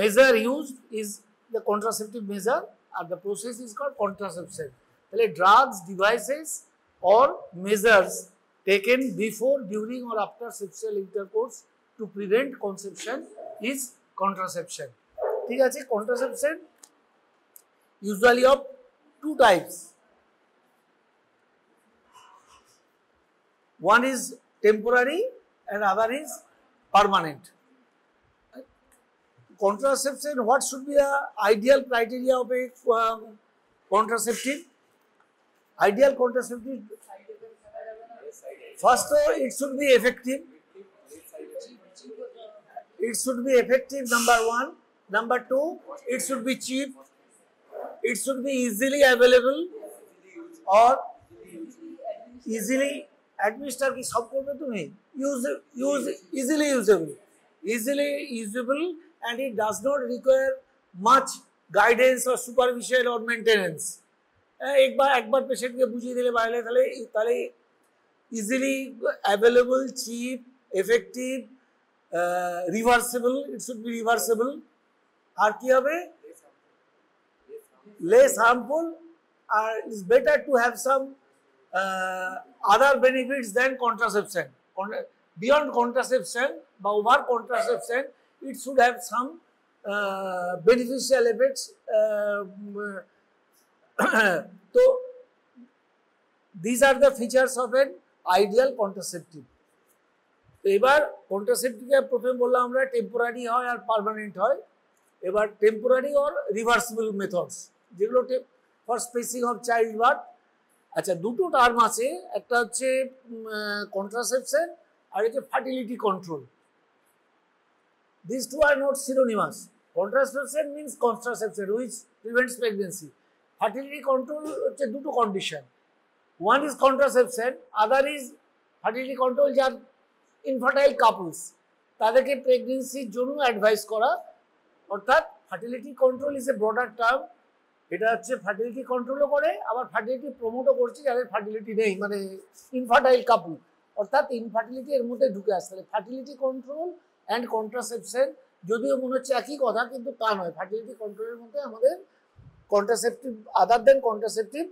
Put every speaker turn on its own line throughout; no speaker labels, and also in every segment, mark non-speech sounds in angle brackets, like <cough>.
measure used is the contraceptive measure and the process is called contraception. তাহলে drugs, devices or measures taken before, during or after sexual intercourse to prevent conception is contraception. ঠিক আছে contraception usually of two types. One is temporary and other is permanent. contraception, what should be the ideal criteria of a uh, contraceptive? Ideal contraceptive, first it should be effective. It should be effective, number one. Number two, it should be cheap. It should be easily available or easily administer কি সব করবে তুমি use use easily usable? Easily usable and it does not require much guidance or supervision or maintenance. एक बार পেশেন্টকে বুঝিয়ে দিলে বাইরে তাহলে তাহলে easily available cheap effective reversible it should be reversible আর কি হবে লেস হার্মফুল আর it's better to have some other benefits than contraception beyond contraception বা over contraception it should have some uh, beneficial effects. Uh, <clears throat> so, these are the features of an ideal contraceptive. তো এবার কন্ট্রাসেপ্টিভকে প্রথমে বললাম আমরা temporary হয় আর permanent হয় এবার temporary or reversible methods যেগুলো for spacing of child birth আচ্ছা দুটো টার্ম আছে একটা হচ্ছে কন্ট্রাসেপশন আর হচ্ছে fertility control These two are not synonymous. Contraception means contraception, which prevents pregnancy. Fertility control হচ্ছে দুটো condition one is contraception other is fertility control যার ইনফার্টাইল কাপলস তাদেরকে প্রেগনেন্সির জন্য অ্যাডভাইস করা অর্থাৎ fertility control is a broader term এটা হচ্ছে ফার্টিলিটি কন্ট্রোলও করে আবার ফার্টিলিটি প্রমোটও করছে যাদের ফার্টিলিটি নেই মানে ইনফার্টাইল কাপল অর্থাৎ ইনফার্টিলিটি এর মধ্যে ঢুকে আসতে ফার্টিলিটি কন্ট্রোল অ্যান্ড কন্ট্রাসেপশন যদিও মনে হচ্ছে একই কথা কিন্তু তা নয় ফার্টিলিটি কন্ট্রোলের মধ্যে আমাদের contraceptive other than contraceptive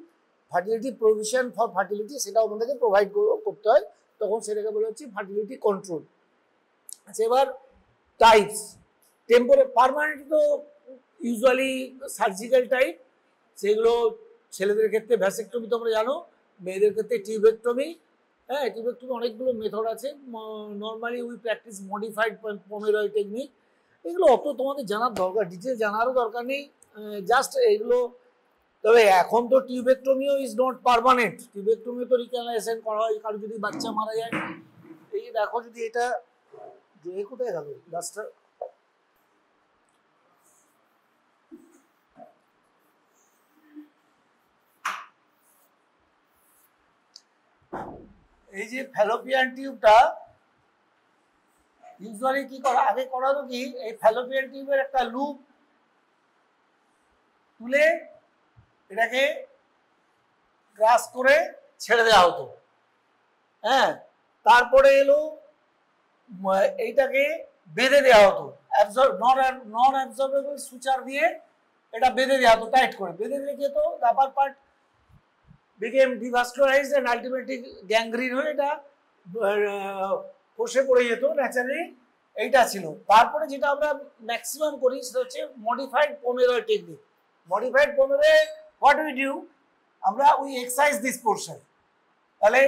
fertility provision for fertility সেটাও আমাদেরকে প্রোভাইড করতে হয় তখন সেটাকে বলে হচ্ছে ফার্টিলিটি কন্ট্রোল আচ্ছা এবার টাইপস টেম্পোরারি পারমানেন্ট তো ইউজুয়ালি সার্জিক্যাল টাইপ সেগুলো ছেলেদের ক্ষেত্রে ভ্যাসেক্টমি তোমরা জানো মেয়েদের ক্ষেত্রে টিউবেক্টমি হ্যাঁ টিউবেকটুমি অনেকগুলো মেথড আছে normally we practise modified Pomeroy technique এগুলো অত তোমাদের জানার দরকার ডিটেল জানারও দরকার নেই জাস্ট এগুলো তবে এখন তো টিউবেক্টোমিও ইজ নট পারমানেন্ট টিউবেকটমিও তো রিক্যালাইজেশন করা হয় কারো যদি বাচ্চা মারা যায় এই দেখো যদি এটা কোথায় গেল গাছটা এই যে ফেলোপিয়ান টিউবটা ইউজুয়ালি কি করা আগে করানো কি এই ফেলোপিয়ান টিউবের একটা লুপ তুলে এটাকে গ্রাস করে ছেড়ে দেওয়া হতো হ্যাঁ তারপরে এলো এইটাকে বেঁধে দেওয়া হতো নন অ্যাবজর্বেবল সুচার দিয়ে এটা বেঁধে দেওয়া হতো টাইট করে বেঁধে দিলে কি হতো rubber part became devascularized and ultimately gangrene হয়ে এটা খসে পড়ে যেত ন্যাচারালি এইটা ছিল তারপরে যেটা আমরা ম্যাক্সিমাম করি সেটা হচ্ছে modified Pomeroy technique modified Pomeroy what we do আমরা উই এক্সারসাইজ দিস পোর্শন তাহলে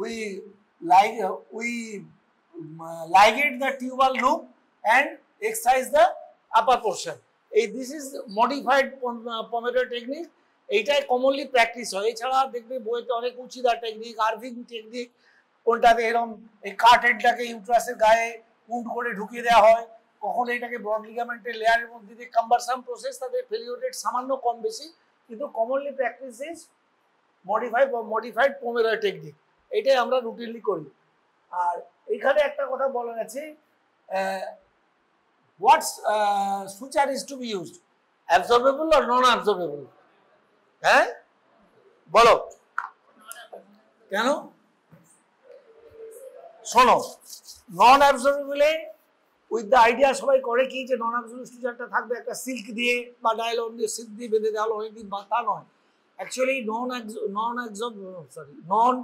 we like we ligate the tubal loop and excise the upper portion এই this is modified Pomeroy technique এইটাই কমনলি প্র্যাকটিস হয় এছাড়া দেখবে বইতে অনেক উচিদার technique Irving technique কোনটাতে এরকম এই কাঠেরটাকে ইউট্রাসের গায়ে উন্ড করে ঢুকিয়ে দেওয়া হয় কখন এইটাকে ব্রড লিগামেন্টের লেয়ারের মধ্যে দিয়ে কাম্বারসাম প্রসেস তাদের ফেলিওর রেট সামান্য কম বেশি কিন্তু commonly practice is modified modified Pomeroy technique এইটাই আমরা রুটিনলি করি আর এখানে একটা কথা বলা গেছে what's suture is to be used absorbable আর নন অ্যাবজর্বেবল হ্যাঁ বলো কেন শোনো নন অ্যাবসর্বেবলে উইথ দ্য আইডিয়া সবাই করে কি যে নন অ্যাবসর্বেবল স্ট্রাকচারটা থাকবে একটা সিল্ক দিয়ে বা ডায়লন দিয়ে সিল্ক দিয়ে বেঁধে দেওয়া হলো অনেকদিন বা তা নয় actually non non sorry non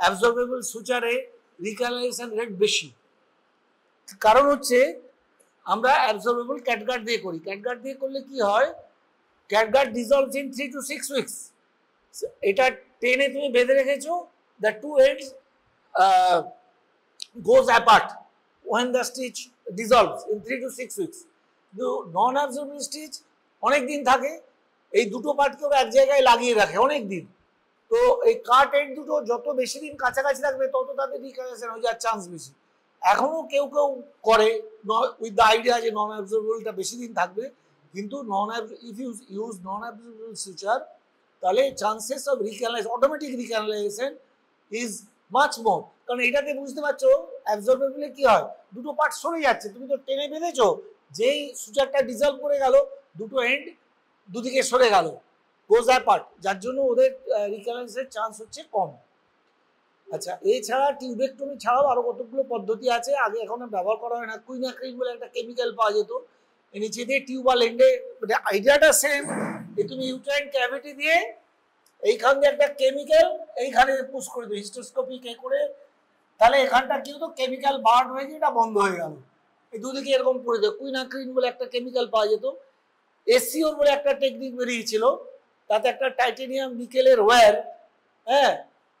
absorbable সুচারে রিকালাইজেশন রেট বেশি কারণ হচ্ছে আমরা অ্যাবসর্বেবল ক্যাটগার্ড দিয়ে করি ক্যাটগার্ড দিয়ে করলে কি হয় catgut dissolves in three to six weeks এটা টেনে তুমি বেঁধে রেখেছ the two ends goes apart when the stitch dissolves in three to six weeks কিন্তু নন অ্যাবজর্বিং স্টিচ অনেক দিন থাকে এই দুটো পার্টকেও এক জায়গায় লাগিয়ে রাখে অনেক দিন তো এই কাট এন্ড দুটো যত বেশি দিন কাছাকাছি থাকবে তত তাদের রিকাশন হয়ে যাওয়ার চান্স বেশি এখনও কেউ কেউ করে উইথ দ্য আইডিয়া যে নন অ্যাবজর্বলটা বেশি দিন থাকবে কিন্তু non if you use non applicable suture তাহলে chances of recanalise automatic recanalisation is much more কারণ এটাতে বুঝতে পারছো অ্যাবজর্বেবলে কি হয় দুটো পার্ট সরে যাচ্ছে তুমি তো টেনে বেঁধেছো যেই সুচারটা ডিজলভ করে গেল দুটো এন্ড দুদিকে সরে গেল গোজ অ্যাপার্ট যার জন্য ওদের রিক্যানালাইজের চান্স হচ্ছে কম আচ্ছা এছাড়া টিউবেক্টমি ছাড়াও আরও কতগুলো পদ্ধতি আছে আগে এখন ব্যবহার করা হয় না কুইনাক্রিন বলে একটা কেমিক্যাল পাওয়া যেত নিচে দিয়ে টিউবাল এন্ডে মানে আইডিয়াটা সেম যে তুমি ইউটাইন ক্যাভিটি দিয়ে এইখান দিয়ে একটা কেমিক্যাল এইখানে পুশ করে দিও হিস্টোস্কোপি কে করে তাহলে এখানটা কি হতো কেমিক্যাল বার্ড হয়ে গিয়ে এটা বন্ধ হয়ে গেল এই দুদিকে এরকম পড়ে যায় কুইনাক্রিন বলে একটা কেমিক্যাল পাওয়া যেত এসিওর বলে একটা টেকনিক বেরিয়েছিল তাতে একটা টাইটেনিয়াম নিকেলের ওয়্যার হ্যাঁ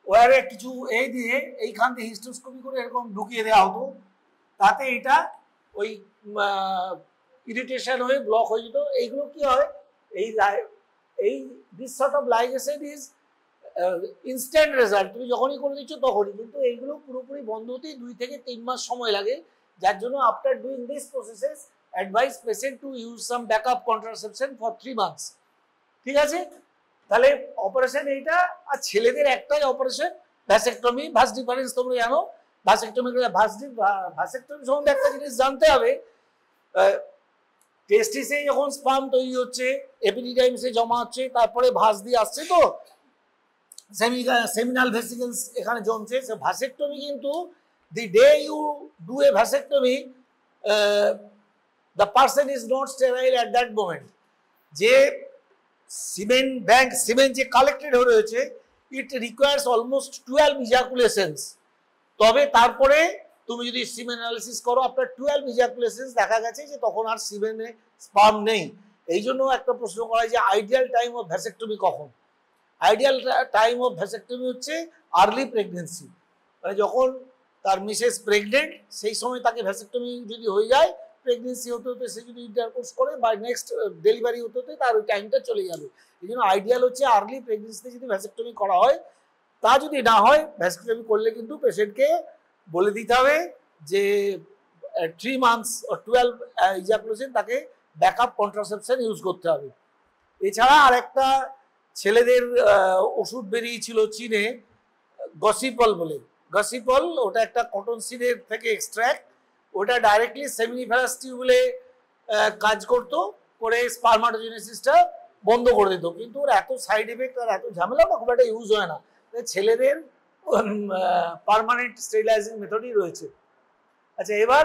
ওয়ারে কিছু এই দিয়ে এইখান দিয়ে হিস্টোস্কোপি করে এরকম ঢুকিয়ে দেওয়া হতো তাতে এটা ওই ইরিটেশন হয়ে ব্লক হয়ে যেত এইগুলো কি হয় এই এই this sort of ligation is instant result তুমি যখনই করে দিচ্ছ তখনই কিন্তু এইগুলো পুরোপুরি বন্ধ হতেই দুই থেকে তিন মাস সময় লাগে যার জন্য after doing this processes advice patient to use some backup contraception for three months ঠিক আছে তাহলে অপারেশন এইটা আর ছেলেদের একটাই অপারেশন ভ্যাসেক্টমি ভাস ডিফারেন্স তোমরা জানো ভাসেক্টমি ভাস ভাসেক্টমি সম্বন্ধে একটা জিনিস জানতে হবে টেস্টিসে যখন স্পাম তৈরি হচ্ছে এপিডিডাইমসে জমা হচ্ছে তারপরে ভাস দিয়ে আসছে তো সেমিনাল ভেসিকেলস এখানে জমছে সে ভ্যাসেক্টমি কিন্তু the day you do a vasectomy the person is not sterile at that moment যে সিমেন্ট ব্যাংক সিমেন্ট যে কালেক্টেড হয়ে রয়েছে it requires almost twelve ejaculations তবে তারপরে তুমি যদি সিমেন অ্যানালিসিস করো আফটার টুয়েলভ ইজাকুলেশন দেখা গেছে যে তখন আর সিমেনে স্পাম নেই এই জন্য একটা প্রশ্ন করা যে আইডিয়াল টাইম অফ ভ্যাসেক্টমি কখন আইডিয়াল টাইম অফ ভ্যাসেক্টমি হচ্ছে আর্লি প্রেগনেন্সি মানে যখন তার মিসেস প্রেগনেন্ট সেই সময় তাকে ভ্যাসেক্টমি যদি হয়ে যায় প্রেগনেন্সি হতে হতে সে যদি ইন্টারকোর্স করে বা নেক্সট ডেলিভারি হতে হতে তার ওই টাইমটা চলে যাবে এই জন্য আইডিয়াল হচ্ছে আর্লি প্রেগনেন্সিতে যদি ভ্যাসেক্টমি করা হয় তা যদি না হয় ভ্যাসেক্টমি করলে কিন্তু পেশেন্টকে বলে দিতে হবে যে থ্রি মান্থস টুয়েলভ ইজাকুলেশন তাকে ব্যাকআপ কন্ট্রাসেপশন ইউজ করতে হবে এছাড়া আর একটা ছেলেদের ওষুধ বেরিয়েছিল চীনে গসিপল বলে গসিপল ওটা একটা কটন সিডের থেকে এক্সট্র্যাক্ট ওটা ডাইরেক্টলি সেমিনিফেরাস টিউবুলে কাজ করতো করে স্পার্মাটোজেনেসিসটা বন্ধ করে দিত কিন্তু ওর এত সাইড এফেক্ট আর এত ঝামেলা বা খুব একটা ইউজ হয় না ছেলেদের পারমানেন্ট স্টেরিলাইজিং মেথডই রয়েছে আচ্ছা এবার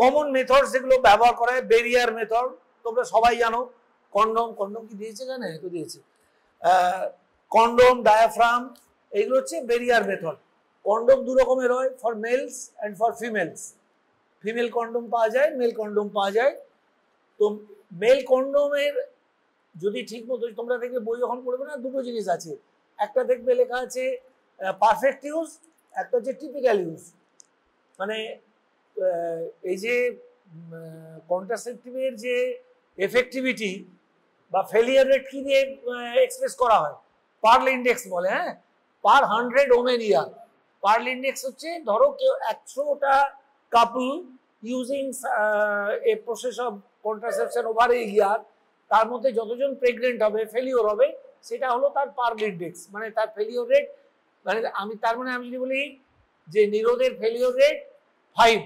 কমন মেথড যেগুলো ব্যবহার করা হয় বেরিয়ার মেথড তোমরা সবাই জানো কন্ডম কন্ডম কি দিয়েছে জানে তো দিয়েছে কন্ডম ডায়াফ্রাম এইগুলো হচ্ছে বেরিয়ার মেথড কন্ডম দু রকমের হয় for males and for females female condom পাওয়া যায় মেল কন্ডম পাওয়া যায় তো মেল কন্ডমের যদি ঠিক মতো তোমরা দেখবে বই যখন পড়বে না দুটো জিনিস আছে একটা দেখবে লেখা আছে পারফেক্ট ইউজ একটা হচ্ছে টিপিক্যাল ইউজ মানে এই যে কন্ট্রাসেপটিভের যে এফেক্টিভিটি বা ফেলিয়ার রেট কী নিয়ে এক্সপ্রেস করা হয় পার্ল ইন্ডেক্স বলে হ্যাঁ per hundred women year pearl index হচ্ছে ধরো কেউ একশোটা couple using a process of contraception over a year তার মধ্যে যতজন প্রেগনেন্ট হবে ফেলিওর হবে সেটা হলো তার পার্ল ইন্ডেক্স মানে তার ফেলিওর রেট মানে আমি তার মানে আমি যদি বলি যে নিরোধের ফেলিওর রেট ফাইভ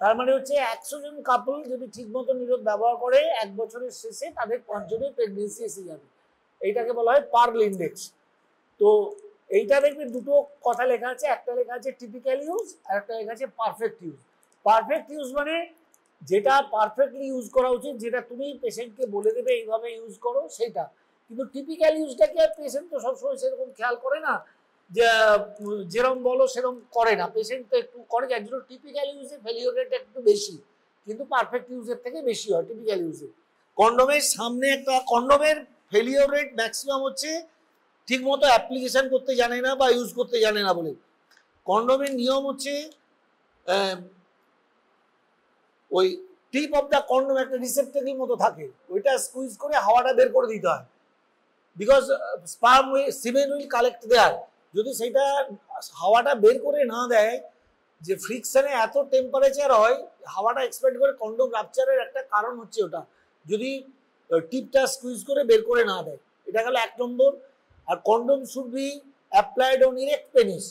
তার মানে হচ্ছে একশো জন কাপল যদি ঠিকমতো নিরোধ ব্যবহার করে এক বছরের শেষে তাদের পাঁচজনের প্রেগনেন্সি এসে যাবে এইটাকে বলা হয় পার্ল ইন্ডেক্স তো এইটা দেখবে দুটো কথা লেখা আছে একটা লেখা আছে টিপিক্যাল ইউজ আর একটা লেখা আছে পারফেক্ট ইউজ পারফেক্ট ইউজ মানে যেটা পারফেক্টলি ইউজ করা উচিত যেটা তুমি পেশেন্টকে বলে দেবে এইভাবে ইউজ করো সেটা কিন্তু টিপিক্যাল ইউজটাকে পেশেন্ট তো সবসময় সেরকম খেয়াল করে না যেরকম বলো সেরকম করে না পেশেন্ট তো একটু করে যার জন্য টিপিক্যাল ইউজে ফেলিওর রেট একটু বেশি কিন্তু পারফেক্ট ইউজের থেকে বেশি হয় টিপিক্যাল ইউজে কন্ডোমের সামনে একটা কন্ডোমের ফেলিওর রেট ম্যাক্সিমাম হচ্ছে ঠিকমতো অ্যাপ্লিকেশান করতে জানে না বা ইউজ করতে জানে না বলে কন্ডোমের নিয়ম হচ্ছে ওই টিপ অফ দ্য কন্ডোম একটা রিসেপ্টারের মতো থাকে ওইটা স্কুইজ করে হাওয়াটা বের করে দিতে হয় because sperm semen will collect there যদি সেটা হাওয়াটা বের করে না দেয় যে ফ্রিকশনে এত টেম্পারেচার হয় হাওয়াটা এক্সপেক্ট করে কন্ডম রাপচারের একটা কারণ হচ্ছে ওটা যদি টিপটা স্কুইজ করে বের করে না দেয় এটা গেল এক নম্বর আর condom should be applied on erect penis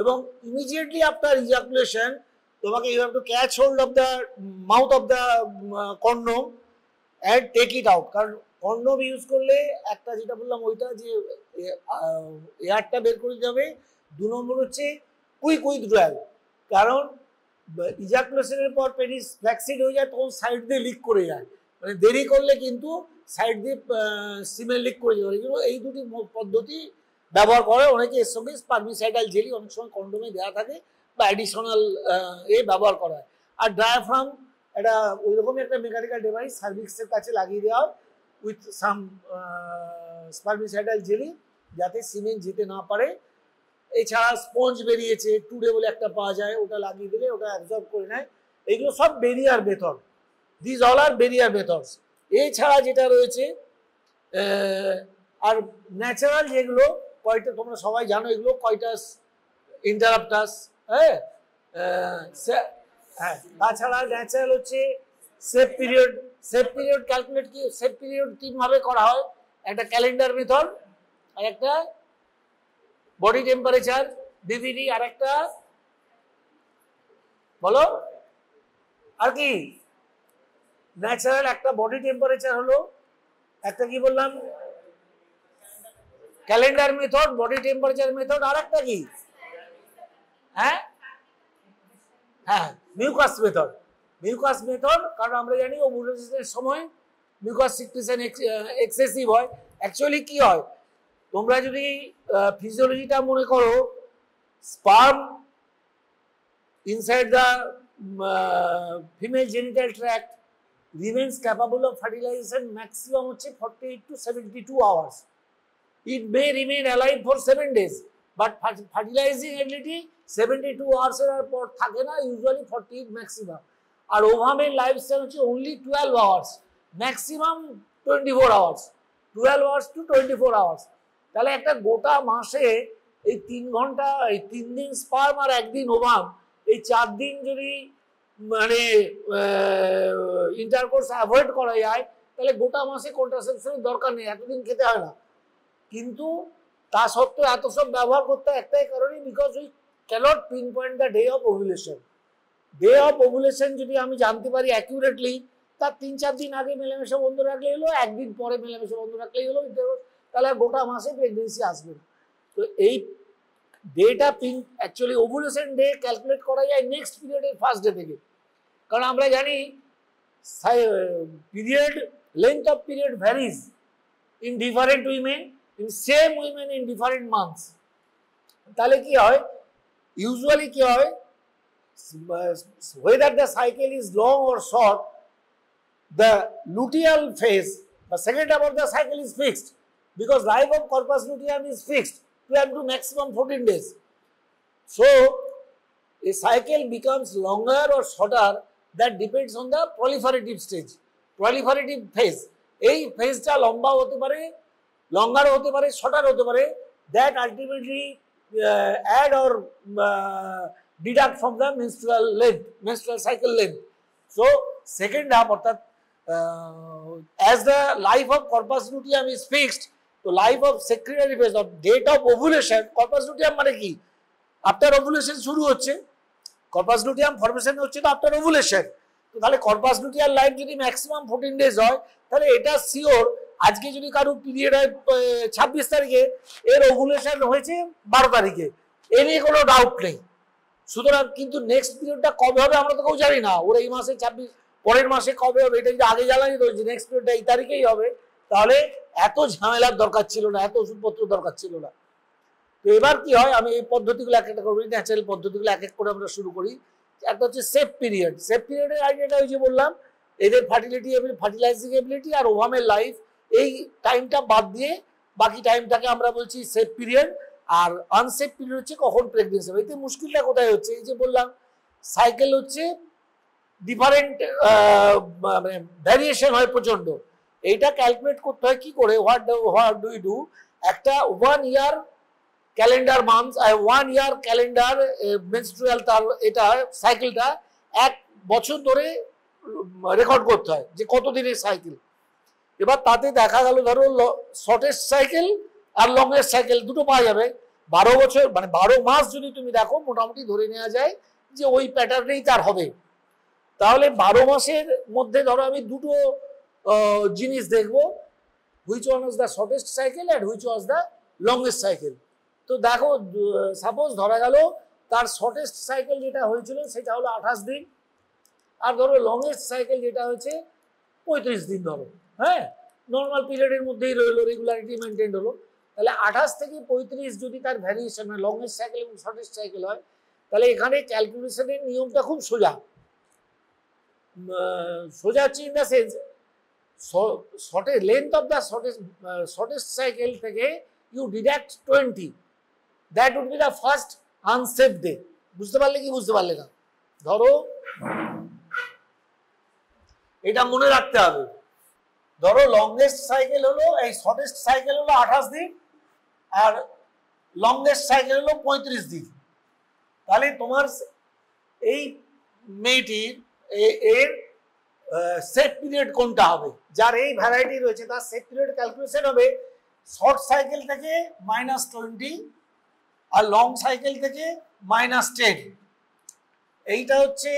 এবং ইমিডিয়েটলি আফটার ইজাকুলেশন তোমাকে you have to catch hold of the mouth of the condom and take it out কারণ অর্ণব ইউজ করলে একটা যেটা বললাম ওইটা যে এয়ারটা বের করে যাবে দু নম্বর হচ্ছে কুইক উইথ ড্রয়াল কারণ ইজাকুলেশনের পর পেনিস ফ্ল্যাক্সিড হয়ে যায় তখন সাইড দিয়ে লিক করে যায় মানে দেরি করলে কিন্তু সাইড দিয়ে সিমের লিক করে যাবে কিন্তু এই দুটি পদ্ধতি ব্যবহার করে অনেকে এর সঙ্গে স্পার্মিসাইডাল জেলি অনেক সময় কন্ডমে দেওয়া থাকে বা অ্যাডিশনাল এ ব্যবহার করা হয় আর ড্রায়াফ্রাম এটা ওই রকমই একটা মেকানিক্যাল ডিভাইস সার্ভিক্সের কাছে লাগিয়ে দেওয়া হয় উইথ সাম স্পার্মিসাইডাল জেলি যাতে সিমেন্ট যেতে না পারে এছাড়া স্পঞ্জ বেরিয়েছে টুডে বলে একটা পাওয়া যায় ওটা লাগিয়ে দিলে ওটা অ্যাবজর্ব করে নেয় এগুলো সব barrier method these all are barrier methods এছাড়া যেটা রয়েছে আর ন্যাচারাল যেগুলো কয়টা তোমরা সবাই জানো এগুলো কয়টাস ইন্টারাপ্টাস হ্যাঁ হ্যাঁ তাছাড়া ন্যাচারাল হচ্ছে safe period safe period calculate কি সেট পিরিয়ড তিনভাবে করা হয় একটা ক্যালেন্ডার মেথড আর একটা বডি টেম্পারেচার ডিভিডি আর একটা বলো আর কি ন্যাচারাল একটা বডি টেম্পারেচার হলো একটা কি বললাম calendar method body temperature method আর একটা কি হ্যাঁ হ্যাঁ মিউকাস হ্যাঁ, মেথড মিউকাস মেথড কারণ আমরা জানি ওভুলেশনের সময় মিউকাস সিক্রেশন এক্সেসিভ হয় অ্যাকচুয়ালি কি হয় তোমরা যদি ফিজিওলজিটা মনে করো sperm inside the female genital tract remains capable of fertilization maximum হচ্ছে forty eight to seventy two hours it may remain alive for seven days but fertilizing ability seventy two আওয়ার্সের পর থাকে না ইউজুয়ালি ফর্টি এইট ম্যাক্সিমাম আর ওভামের lifestyle হচ্ছে only twelve hours maximum twenty four hours twelve hours to twenty four hours তাহলে একটা গোটা মাসে এই তিন ঘন্টা এই তিন দিন স্পার্ম আর একদিন ওভাম এই চার দিন যদি মানে ইন্টারকোর্স অ্যাভয়েড করা যায় তাহলে গোটা মাসে কন্ট্রাসেপশনের দরকার নেই এতদিন খেতে হয় না কিন্তু তা সত্ত্বেও এত সব ব্যবহার করতে একটাই কারণে because we can't pinpoint the day of ovulation day of ovulation যদি আমি জানতে পারি অ্যাকিউরেটলি তার তিন চার দিন আগে মেলামেশা বন্ধ রাখলেই হলো একদিন পরে মেলামেশা বন্ধ রাখলেই হলো তাহলে গোটা মাসে প্রেগনেন্সি আসবে তো এই data pin actually ovulation day calculate করা যায় নেক্সট পিরিয়ডের ফার্স্ট ডে থেকে কারণ আমরা জানি period length of period varies in different women in same women in different months তাহলে কি হয় ইউজুয়ালি কি হয় whether the cycle is long or short, the luteal phase, the second half of the cycle is fixed because life of corpus luteum is fixed 12 to maximum 14 days. So, a cycle becomes longer or shorter that depends on the proliferative stage, proliferative phase. এই ফেজটা লম্বা হতে পারে লঙ্গার হতে পারে shorter হতে পারে that ultimately add or deduct from the menstrual length, menstrual cycle length. So, second half অর্থাৎ as the life of corpus luteum is fixed, তো life of secretory phase of date of ovulation corpus luteum মানে কি after ovulation শুরু হচ্ছে corpus luteum formation হচ্ছে তো after ovulation তো তাহলে কর্পাস লুটিয়াম লাইফ যদি ম্যাক্সিমাম ফোরটিন ডেজ হয় তাহলে এটা শিওর আজকে যদি কারো পিরিয়ড হয় ছাব্বিশ তারিখে এর ওভুলেশন হয়েছে বারো তারিখে এ নিয়ে কোনো ডাউট নেই সুতরাং কিন্তু নেক্সট পিরিয়ডটা কবে হবে আমরা তো কেউ জানি না ওরা এই মাসে ছাব্বিশ পরের মাসে কবে হবে এটা যদি আগে জানা যেত যে নেক্সট পিরিয়ডটা এই তারিখেই হবে তাহলে এত ঝামেলার দরকার ছিল না এত ওষুধপত্র দরকার ছিল না তো এবার কি হয় আমি এই পদ্ধতিগুলো এক একটা করবো ন্যাচারাল পদ্ধতিগুলো এক এক করে আমরা শুরু করি একটা হচ্ছে সেফ পিরিয়ড সেফ পিরিয়ডের আইডিয়াটা ওই যে বললাম এদের ফার্টিলিটি ফার্টিলাইজিং এবিলিটি আর ওভামের লাইফ এই টাইমটা বাদ দিয়ে বাকি টাইমটাকে আমরা বলছি সেফ পিরিয়ড আর আনসেফ পিরিয়ড হচ্ছে কখন প্রেগনেন্সি হবে এতে মুশকিলটা কোথায় হচ্ছে এই যে বললাম সাইকেল হচ্ছে ডিফারেন্ট মানে ভ্যারিয়েশন হয় প্রচণ্ড এইটা ক্যালকুলেট করতে হয় কি করে হোয়াট হোয়াট ডু ডু একটা one year calendar month one year calendar menstrual তার এটা সাইকেলটা এক বছর ধরে রেকর্ড করতে হয় যে কত দিনের সাইকেল এবার তাতে দেখা গেল ধরো শর্টেস্ট সাইকেল আর লংয়েস্ট সাইকেল দুটো পাওয়া যাবে বারো বছর মানে বারো মাস যদি তুমি দেখো মোটামুটি ধরে নেওয়া যায় যে ওই প্যাটার্নেই তার হবে তাহলে বারো মাসের মধ্যে ধরো আমি দুটো জিনিস দেখব which one was the shortest cycle and which was the longest cycle তো দেখো সাপোজ ধরা গেল তার শর্টেস্ট সাইকেল যেটা হয়েছিল সেটা হলো আঠাশ দিন আর ধরো লংয়েস্ট সাইকেল যেটা হয়েছে পঁয়ত্রিশ দিন ধরো হ্যাঁ নর্মাল পিরিয়ডের মধ্যেই রইলো রেগুলারিটি মেনটেন হলো তাহলে আঠাশ থেকে পঁয়ত্রিশ যদি তার ভ্যারিয়েশন হয় লংয়েস্ট সাইকেল এবং শর্টেস্ট সাইকেল হয় তাহলে এখানে ক্যালকুলেশনের নিয়মটা খুব সোজা সোজা হচ্ছে in the sense short length of the shortest shortest cycle থেকে you deduct twenty that would be the first unsafe day বুঝতে পারলে কি বুঝতে পারলে না ধরো এটা মনে রাখতে হবে ধরো লংয়েস্ট সাইকেল হলো এই শর্টেস্ট সাইকেল হলো আঠাশ দিন আর লংগেস্ট সাইকেল হলো পঁয়ত্রিশ দিন তাহলে তোমার এই মেয়েটির এর সেফ পিরিয়ড কোনটা হবে যার এই ভ্যারাইটি রয়েছে তার সেফ পিরিয়ড ক্যালকুলেশন হবে শর্ট সাইকেল থেকে মাইনাস টোয়েন্টি আর লং সাইকেল থেকে মাইনাস টেন এইটা হচ্ছে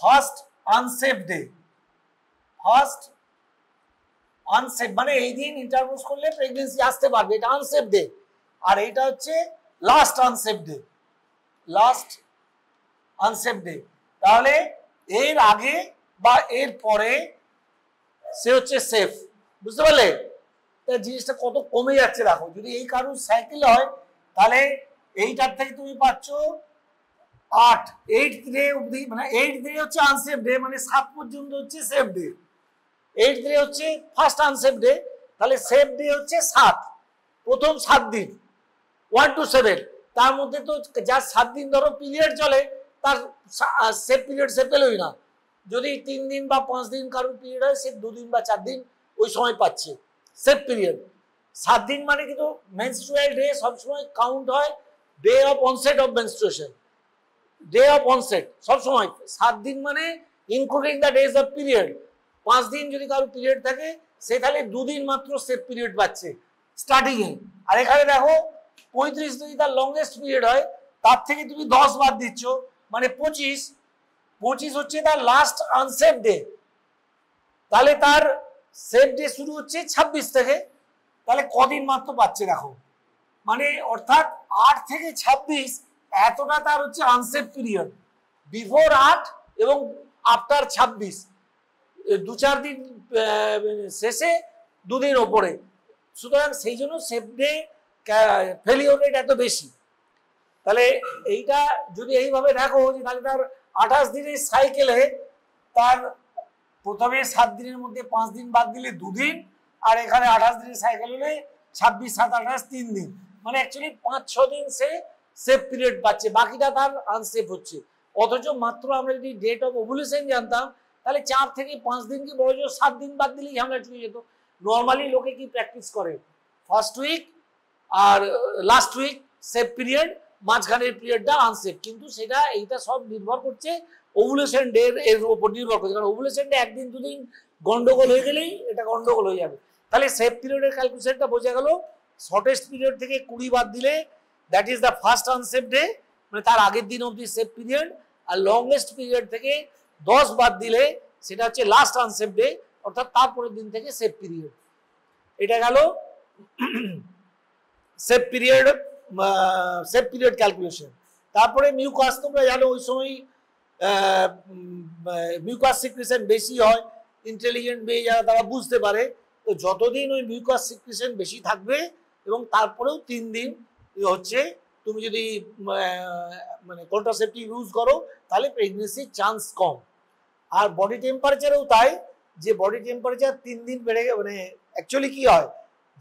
first unsafe day first unsafe মানে এই দিন ইন্টারভিউস করলে প্রেগনেন্সি আসতে পারবে এটা আনসেফ ডে আর এটা হচ্ছে last unsafe day last unsafe day তাহলে এর আগে বা এর পরে সে হচ্ছে সেফ বুঝতে পারলে তা জিনিসটা কত কমে যাচ্ছে দেখো যদি এই কারণ সাইকেল হয় তাহলে এইটার থেকে তুমি পাচ্ছ আট এইট ডে অবধি মানে এইট ডে হচ্ছে আনসেফ ডে মানে সাত পর্যন্ত হচ্ছে সেফ ডে এইট ডে হচ্ছে ফার্স্ট আনসেফ ডে তাহলে সেফ ডে হচ্ছে সাত প্রথম সাত দিন ওয়ান টু সেভেন তার মধ্যে তো যা সাত দিন ধরো পিরিয়ড চলে তার সেফ পিরিয়ড সে পেলই না যদি তিন দিন বা পাঁচ দিন কারোর পিরিয়ড হয় সে দুদিন বা চার দিন ওই সময় পাচ্ছে সেফ পিরিয়ড সাত দিন মানে কিন্তু মেনস্ট্রুয়াল ডে সবসময় কাউন্ট হয় day of onset of menstruation day of onset সবসময় সাত দিন মানে including the days of period পাঁচ দিন যদি কারো পিরিয়ড থাকে সে তাহলে দুদিন মাত্র সেফ পিরিয়ড পাচ্ছে স্টার্টিংয়ে আর এখানে দেখো পঁয়ত্রিশ যদি তার লংয়েস্ট পিরিয়ড হয় তার থেকে তুমি দশ বাদ দিচ্ছ মানে পঁচিশ পঁচিশ হচ্ছে তার লাস্ট আনসেফ ডে তাহলে তার সেফ ডে শুরু হচ্ছে ছাব্বিশ থেকে তাহলে কদিন মাত্র পাচ্ছে দেখো মানে অর্থাৎ আট থেকে ছাব্বিশ এতটা তার হচ্ছে আনসেফ পিরিয়ড বিফোর আট এবং আফটার ছাব্বিশ দু চার দিন শেষে দুদিন ওপরে সুতরাং সেই জন্য সেফ ডে ফেলিওর রেট এত বেশি তাহলে এইটা যদি এইভাবে দেখো যে তাহলে তার আঠাশ দিনের সাইকেলে তার প্রথমে সাত দিনের মধ্যে পাঁচ দিন বাদ দিলে দুদিন আর এখানে আঠাশ দিনের সাইকেল হলে ছাব্বিশ সাত আঠাশ তিন দিন মানে অ্যাকচুয়ালি পাঁচ ছ দিন সে সেফ পিরিয়ড পাচ্ছে বাকিটা তার আনসেফ হচ্ছে অথচ মাত্র আমরা যদি ডেট অফ ওভুলেশন জানতাম তাহলে চার থেকে পাঁচ দিন কি বড় সাত দিন বাদ দিলেই ঝামেলা চলে যেত নর্মালি লোকে কি প্র্যাকটিস করে ফার্স্ট উইক আর লাস্ট উইক সেফ পিরিয়ড মাঝখানের পিরিয়ডটা আনসেফ কিন্তু সেটা এইটা সব নির্ভর করছে ওভুলেশন ডে এর উপর নির্ভর করছে কারণ ওভুলেশন ডে একদিন দুদিন গন্ডগোল হয়ে গেলেই এটা গন্ডগোল হয়ে যাবে তাহলে সেফ পিরিয়ডের ক্যালকুলেশনটা বোঝা গেল শর্টেস্ট পিরিয়ড থেকে কুড়ি বাদ দিলে that is the first unsafe day মানে তার আগের দিন অবধি সেফ পিরিয়ড আর লংয়েস্ট পিরিয়ড থেকে দশ বাদ দিলে সেটা হচ্ছে লাস্ট আনসেফ ডে অর্থাৎ তারপরের দিন থেকে সেফ পিরিয়ড এটা গেল safe period safe period calculation তারপরে মিউকাস তোমরা জানো ওই সময় মিউকাস সিক্রিশন বেশি হয় ইন্টেলিজেন্ট মেয়ে যারা তারা বুঝতে পারে তো যতদিন ওই মিউকাস সিক্রিশন বেশি থাকবে এবং তারপরেও তিন দিন হচ্ছে তুমি যদি মানে কন্ট্রাসেপটিভ ইউজ করো তাহলে প্রেগনেন্সির চান্স কম আর বডি টেম্পারেচারেও তাই যে বডি টেম্পারেচার তিন দিন বেড়ে মানে অ্যাকচুয়ালি কি হয়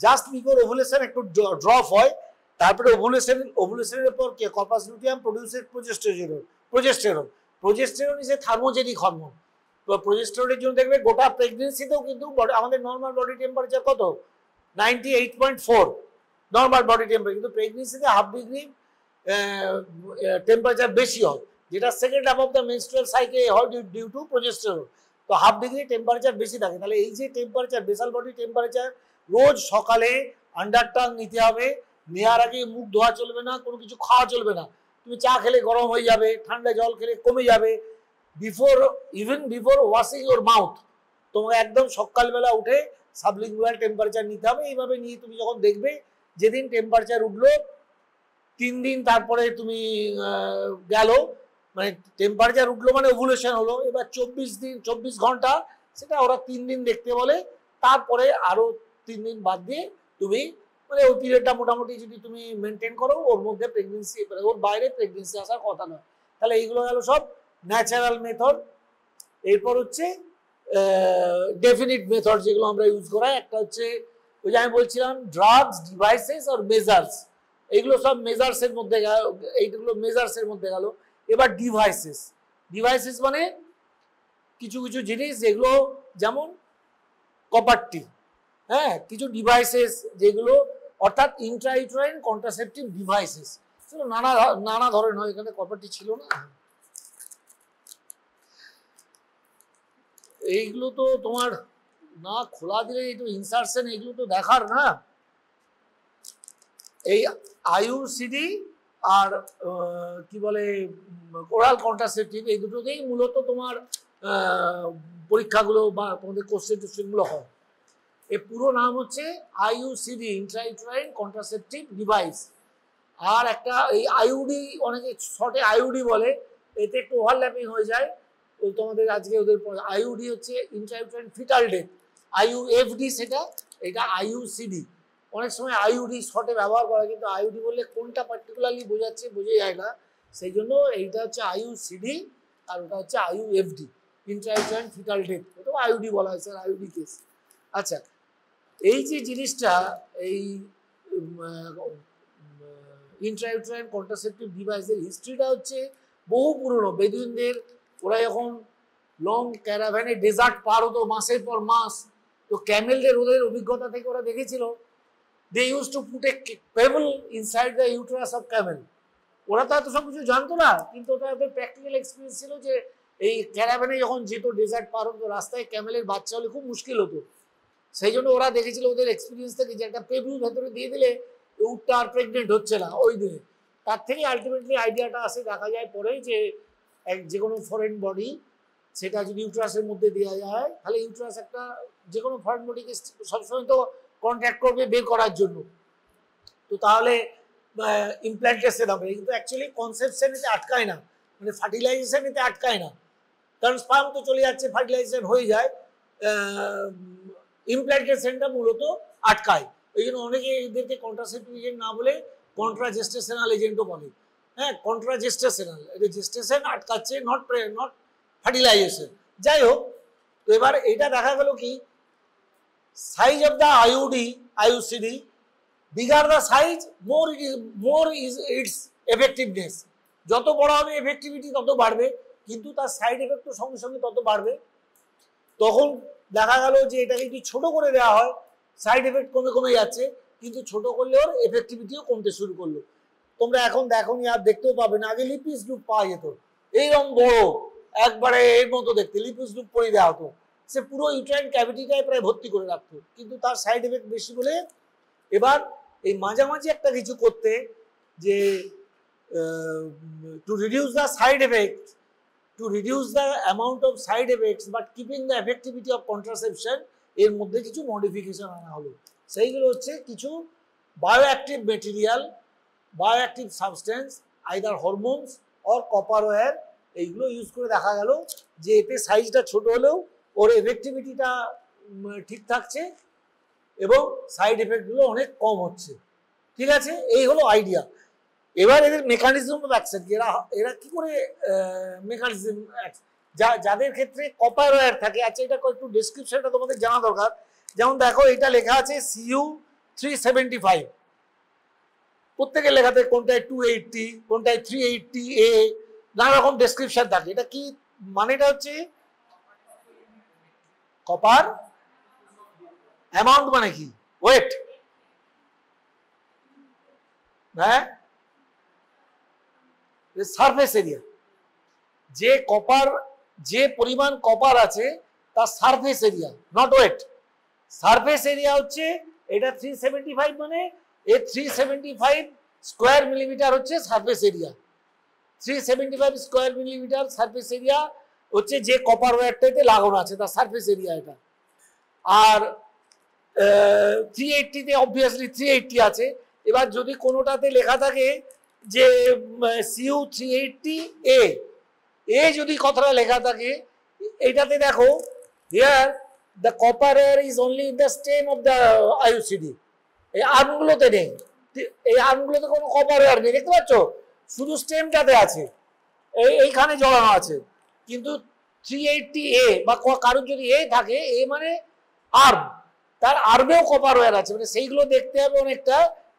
জাস্ট বিফোর ওভুলেশন একটু ড্রপ হয় তারপরে ওভুলেশন ওভুলেশনের পর কি কপাস লুটিয়াম প্রডিউসের progesterone progesterone progesterone is a thermogenic hormone প্রজেস্টেরনের জন্য দেখবে গোটা প্রেগনেন্সিতেও কিন্তু আমাদের নর্মাল বডি টেম্পারেচার কত ninety eight point four normal body temperature কিন্তু প্রেগনেন্সিতে হাফ ডিগ্রি টেম্পারেচার বেশি হয় যেটা second half of the menstrual cycle হয় ডিউ টু প্রোজেস্টেরন তো হাফ ডিগ্রি টেম্পারেচার বেশি থাকে তাহলে এই যে টেম্পারেচার বেসাল বডি টেম্পারেচার রোজ সকালে আন্ডারটাং নিতে হবে নেওয়ার আগে মুখ ধোয়া চলবে না কোনো কিছু খাওয়া চলবে না তুমি চা খেলে গরম হয়ে যাবে ঠান্ডা জল খেলে কমে যাবে বিফোর ইভেন বিফোর ওয়াশিং ওর মাউথ তোমাকে একদম সকালবেলা উঠে সাবলিঙ্গুয়াল টেম্পারেচার নিতে হবে এইভাবে নিয়ে তুমি যখন দেখবে যেদিন টেম্পারেচার উঠলো তিন দিন তারপরে তুমি গেল মানে টেম্পারেচার উঠলো মানে ওভুলেশন হলো এবার চব্বিশ দিন চব্বিশ ঘন্টা সেটা ওরা তিন দিন দেখতে বলে তারপরে আরও তিন দিন বাদ দিয়ে তুমি মানে ওই পিরিয়ডটা মোটামুটি যদি তুমি মেনটেন করো ওর মধ্যে প্রেগনেন্সি ওর বাইরে প্রেগনেন্সি আসার কথা নয় তাহলে এইগুলো গেল সব ন্যাচারাল মেথড এরপর হচ্ছে ডেফিনিট মেথড যেগুলো আমরা ইউজ করাই একটা হচ্ছে ওই যে আমি বলছিলাম ড্রাগস ডিভাইসেস আর মেজার্স এইগুলো সব মেজার্সের মধ্যে এইগুলো মেজার্সের মধ্যে গেল এবার ডিভাইসেস ডিভাইসেস মানে কিছু কিছু জিনিস যেগুলো যেমন কপারটি হ্যাঁ কিছু ডিভাইসেস যেগুলো অর্থাৎ ইন্ট্রাইট্রাইন কন্ট্রাসেপটিভ ডিভাইসেস নানা নানা ধরনের হয় এখানে কপারটি ছিল না এইগুলো তো তোমার না খোলা দিলে এই তো ইনসারশন এগুলো তো দেখার না এই সিডি আর কি বলে ওরাল কন্ট্রাসেপটিভ এই দুটোতেই মূলত তোমার পরীক্ষাগুলো বা তোমাদের কোশ্চেন টোশ্চেনগুলো হয় এর পুরো নাম হচ্ছে আইউসিডি ইন্ট্রাইট্রাইন কন্ট্রাসেপটিভ ডিভাইস আর একটা এই আইউডি অনেকে শর্টে আইউডি বলে এতে একটু ওভারল্যাপিং হয়ে যায় ওই তোমাদের আজকে ওদের আইউডি হচ্ছে ইন্ট্রাইট্রাইন ফিটাল ডেথ আইইউএফডি সেটা এটা সিডি অনেক সময় আইউডি শর্টে ব্যবহার করা কিন্তু আইউডি বললে কোনটা পার্টিকুলারলি বোঝাচ্ছে বোঝা যায় না সেই জন্য এইটা হচ্ছে আইউ সিডি আর ওটা হচ্ছে IUFD intrauterine fetal death ওটা আইউডি বলা হয় স্যার আইউডি কেস আচ্ছা এই যে জিনিসটা এই ইন্ট্রাউট্রাইন কন্ট্রাসেপটিভ ডিভাইসের হিস্ট্রিটা হচ্ছে বহু পুরনো বেদুইনদের ওরা যখন লং ক্যারাভ্যানে ডেজার্ট পার হতো মাসের পর মাস তো ক্যামেলদের ওদের অভিজ্ঞতা থেকে ওরা দেখেছিল they use to put a pebble inside the uterus of camel ওরা তো এত সব কিছু জানতো না কিন্তু ওটা ওদের প্র্যাকটিক্যাল এক্সপিরিয়েন্স ছিল যে এই ক্যারাভ্যানে যখন যেত ডেজার্ট পার হতো রাস্তায় ক্যামেলের বাচ্চা হলে খুব মুশকিল হতো সেই জন্য ওরা দেখেছিল ওদের এক্সপিরিয়েন্স থেকে যে একটা পেবল ভেতরে দিয়ে দিলে উটটা আর প্রেগনেন্ট হচ্ছে না ওই দিনে তার থেকে আলটিমেটলি আইডিয়াটা আসে দেখা যায় পরে যে এক যে কোনো ফরেন বডি সেটা যদি ইউট্রাসের মধ্যে দেওয়া যায় তাহলে ইউট্রাস একটা যে কোনো ফরেন বডিকে সবসময় তো কন্ট্যাক্ট করবে বের করার জন্য তো তাহলে ইমপ্ল্যান্টেশন হবে কিন্তু অ্যাকচুয়ালি কনসেপশনেতে আটকায় না মানে ফার্টিলাইজেশনেতে আটকায় না কারণ স্পাম তো চলে যাচ্ছে ফার্টিলাইজেশন হয়ে যায় ইমপ্ল্যান্টেশনটা মূলত আটকায় ওই জন্য অনেকে এদেরকে কন্ট্রাসেপ্টিভ এজেন্ট না বলে কন্ট্রাজেস্টেশনাল এজেন্টও বলে হ্যাঁ কন্ট্রাজেস্টেশনাল এটা জেস্টেশন আটকাচ্ছে নট নট ফার্টিলাইজেশন যাই হোক তো এবার এটা দেখা গেল কি size of the IOD, IOCD, bigger the size, more is, more is its effectiveness. যত বড় হবে এফেক্টিভিটি তত বাড়বে কিন্তু তার সাইড এফেক্টও সঙ্গে সঙ্গে তত বাড়বে তখন দেখা গেল যে এটাকে যদি ছোট করে দেওয়া হয় সাইড এফেক্ট কমে কমে যাচ্ছে কিন্তু ছোট করলে ওর এফেক্টিভিটিও কমতে শুরু করলো তোমরা এখন দেখো নি আর দেখতেও পাবে না আগে লিপিস ডুপ পাওয়া যেত এইরকম বড় একবারে এর মতো দেখতে লিপিস ডুপ পরে দেওয়া হতো সে পুরো ইউট্রাইন ক্যাভিটিটাই প্রায় ভর্তি করে রাখতো কিন্তু তার সাইড এফেক্ট বেশি বলে এবার এই মাঝামাঝি একটা কিছু করতে যে to reduce the side effect to reduce the amount of side effects but keeping the effectivity of contraception এর মধ্যে কিছু মডিফিকেশন আনা হলো সেইগুলো হচ্ছে কিছু bio active material bio active substance either hormones or copper wire এইগুলো ইউজ করে দেখা গেল যে এতে সাইজটা ছোট হলেও ওর এফেক্টিভিটিটা ঠিক থাকছে এবং সাইড এফেক্টগুলো অনেক কম হচ্ছে ঠিক আছে এই হলো আইডিয়া এবার এদের মেকানিজম অফ অ্যাকশন এরা এরা কি করে মেকানিজম যা যাদের ক্ষেত্রে কপার ওয়্যার থাকে আচ্ছা এটা একটু ডিসক্রিপশনটা তোমাদের জানা দরকার যেমন দেখো এটা লেখা আছে সিইউ থ্রি সেভেন্টি ফাইভ প্রত্যেকের লেখাতে কোনটায় টু এইটটি কোনটায় থ্রি এইটটি এ নানা রকম ডেসক্রিপশন থাকে এটা কি মানেটা হচ্ছে কপার অ্যামাউন্ট মানে কি ওয়েট হ্যাঁ সারফেস এরিয়া যে কপার যে পরিমাণ কপার আছে তার surface area not weight surface area হচ্ছে এটা থ্রি সেভেন্টি ফাইভ মানে এ three seventy five square millimeter হচ্ছে surface area three seventy five square millimeter surface area হচ্ছে যে কপার ওয়্যারটাতে লাগানো আছে তার সার্ফেস এরিয়া এটা আর থ্রি এইটটিতে অবভিয়াসলি থ্রি এইটটি আছে এবার যদি কোনোটাতে লেখা থাকে যে সিউ থ্রি এইটটি এ এ যদি কথাটা লেখা থাকে এইটাতে দেখো here the copper wire is only in the stem of the IUCD এই আর্মগুলোতে নেই এই আর্মগুলোতে কোনো কপার এয়ার নেই দেখতে পাচ্ছ শুধু স্টেমটাতে আছে এই এইখানে জড়ানো আছে কিন্তু থ্রি এইটটি এ বা কারোর যদি এ থাকে এ মানে আর্ম তার আর্মেও কপার ওয়্যার আছে মানে সেইগুলো দেখতে হবে অনেকটা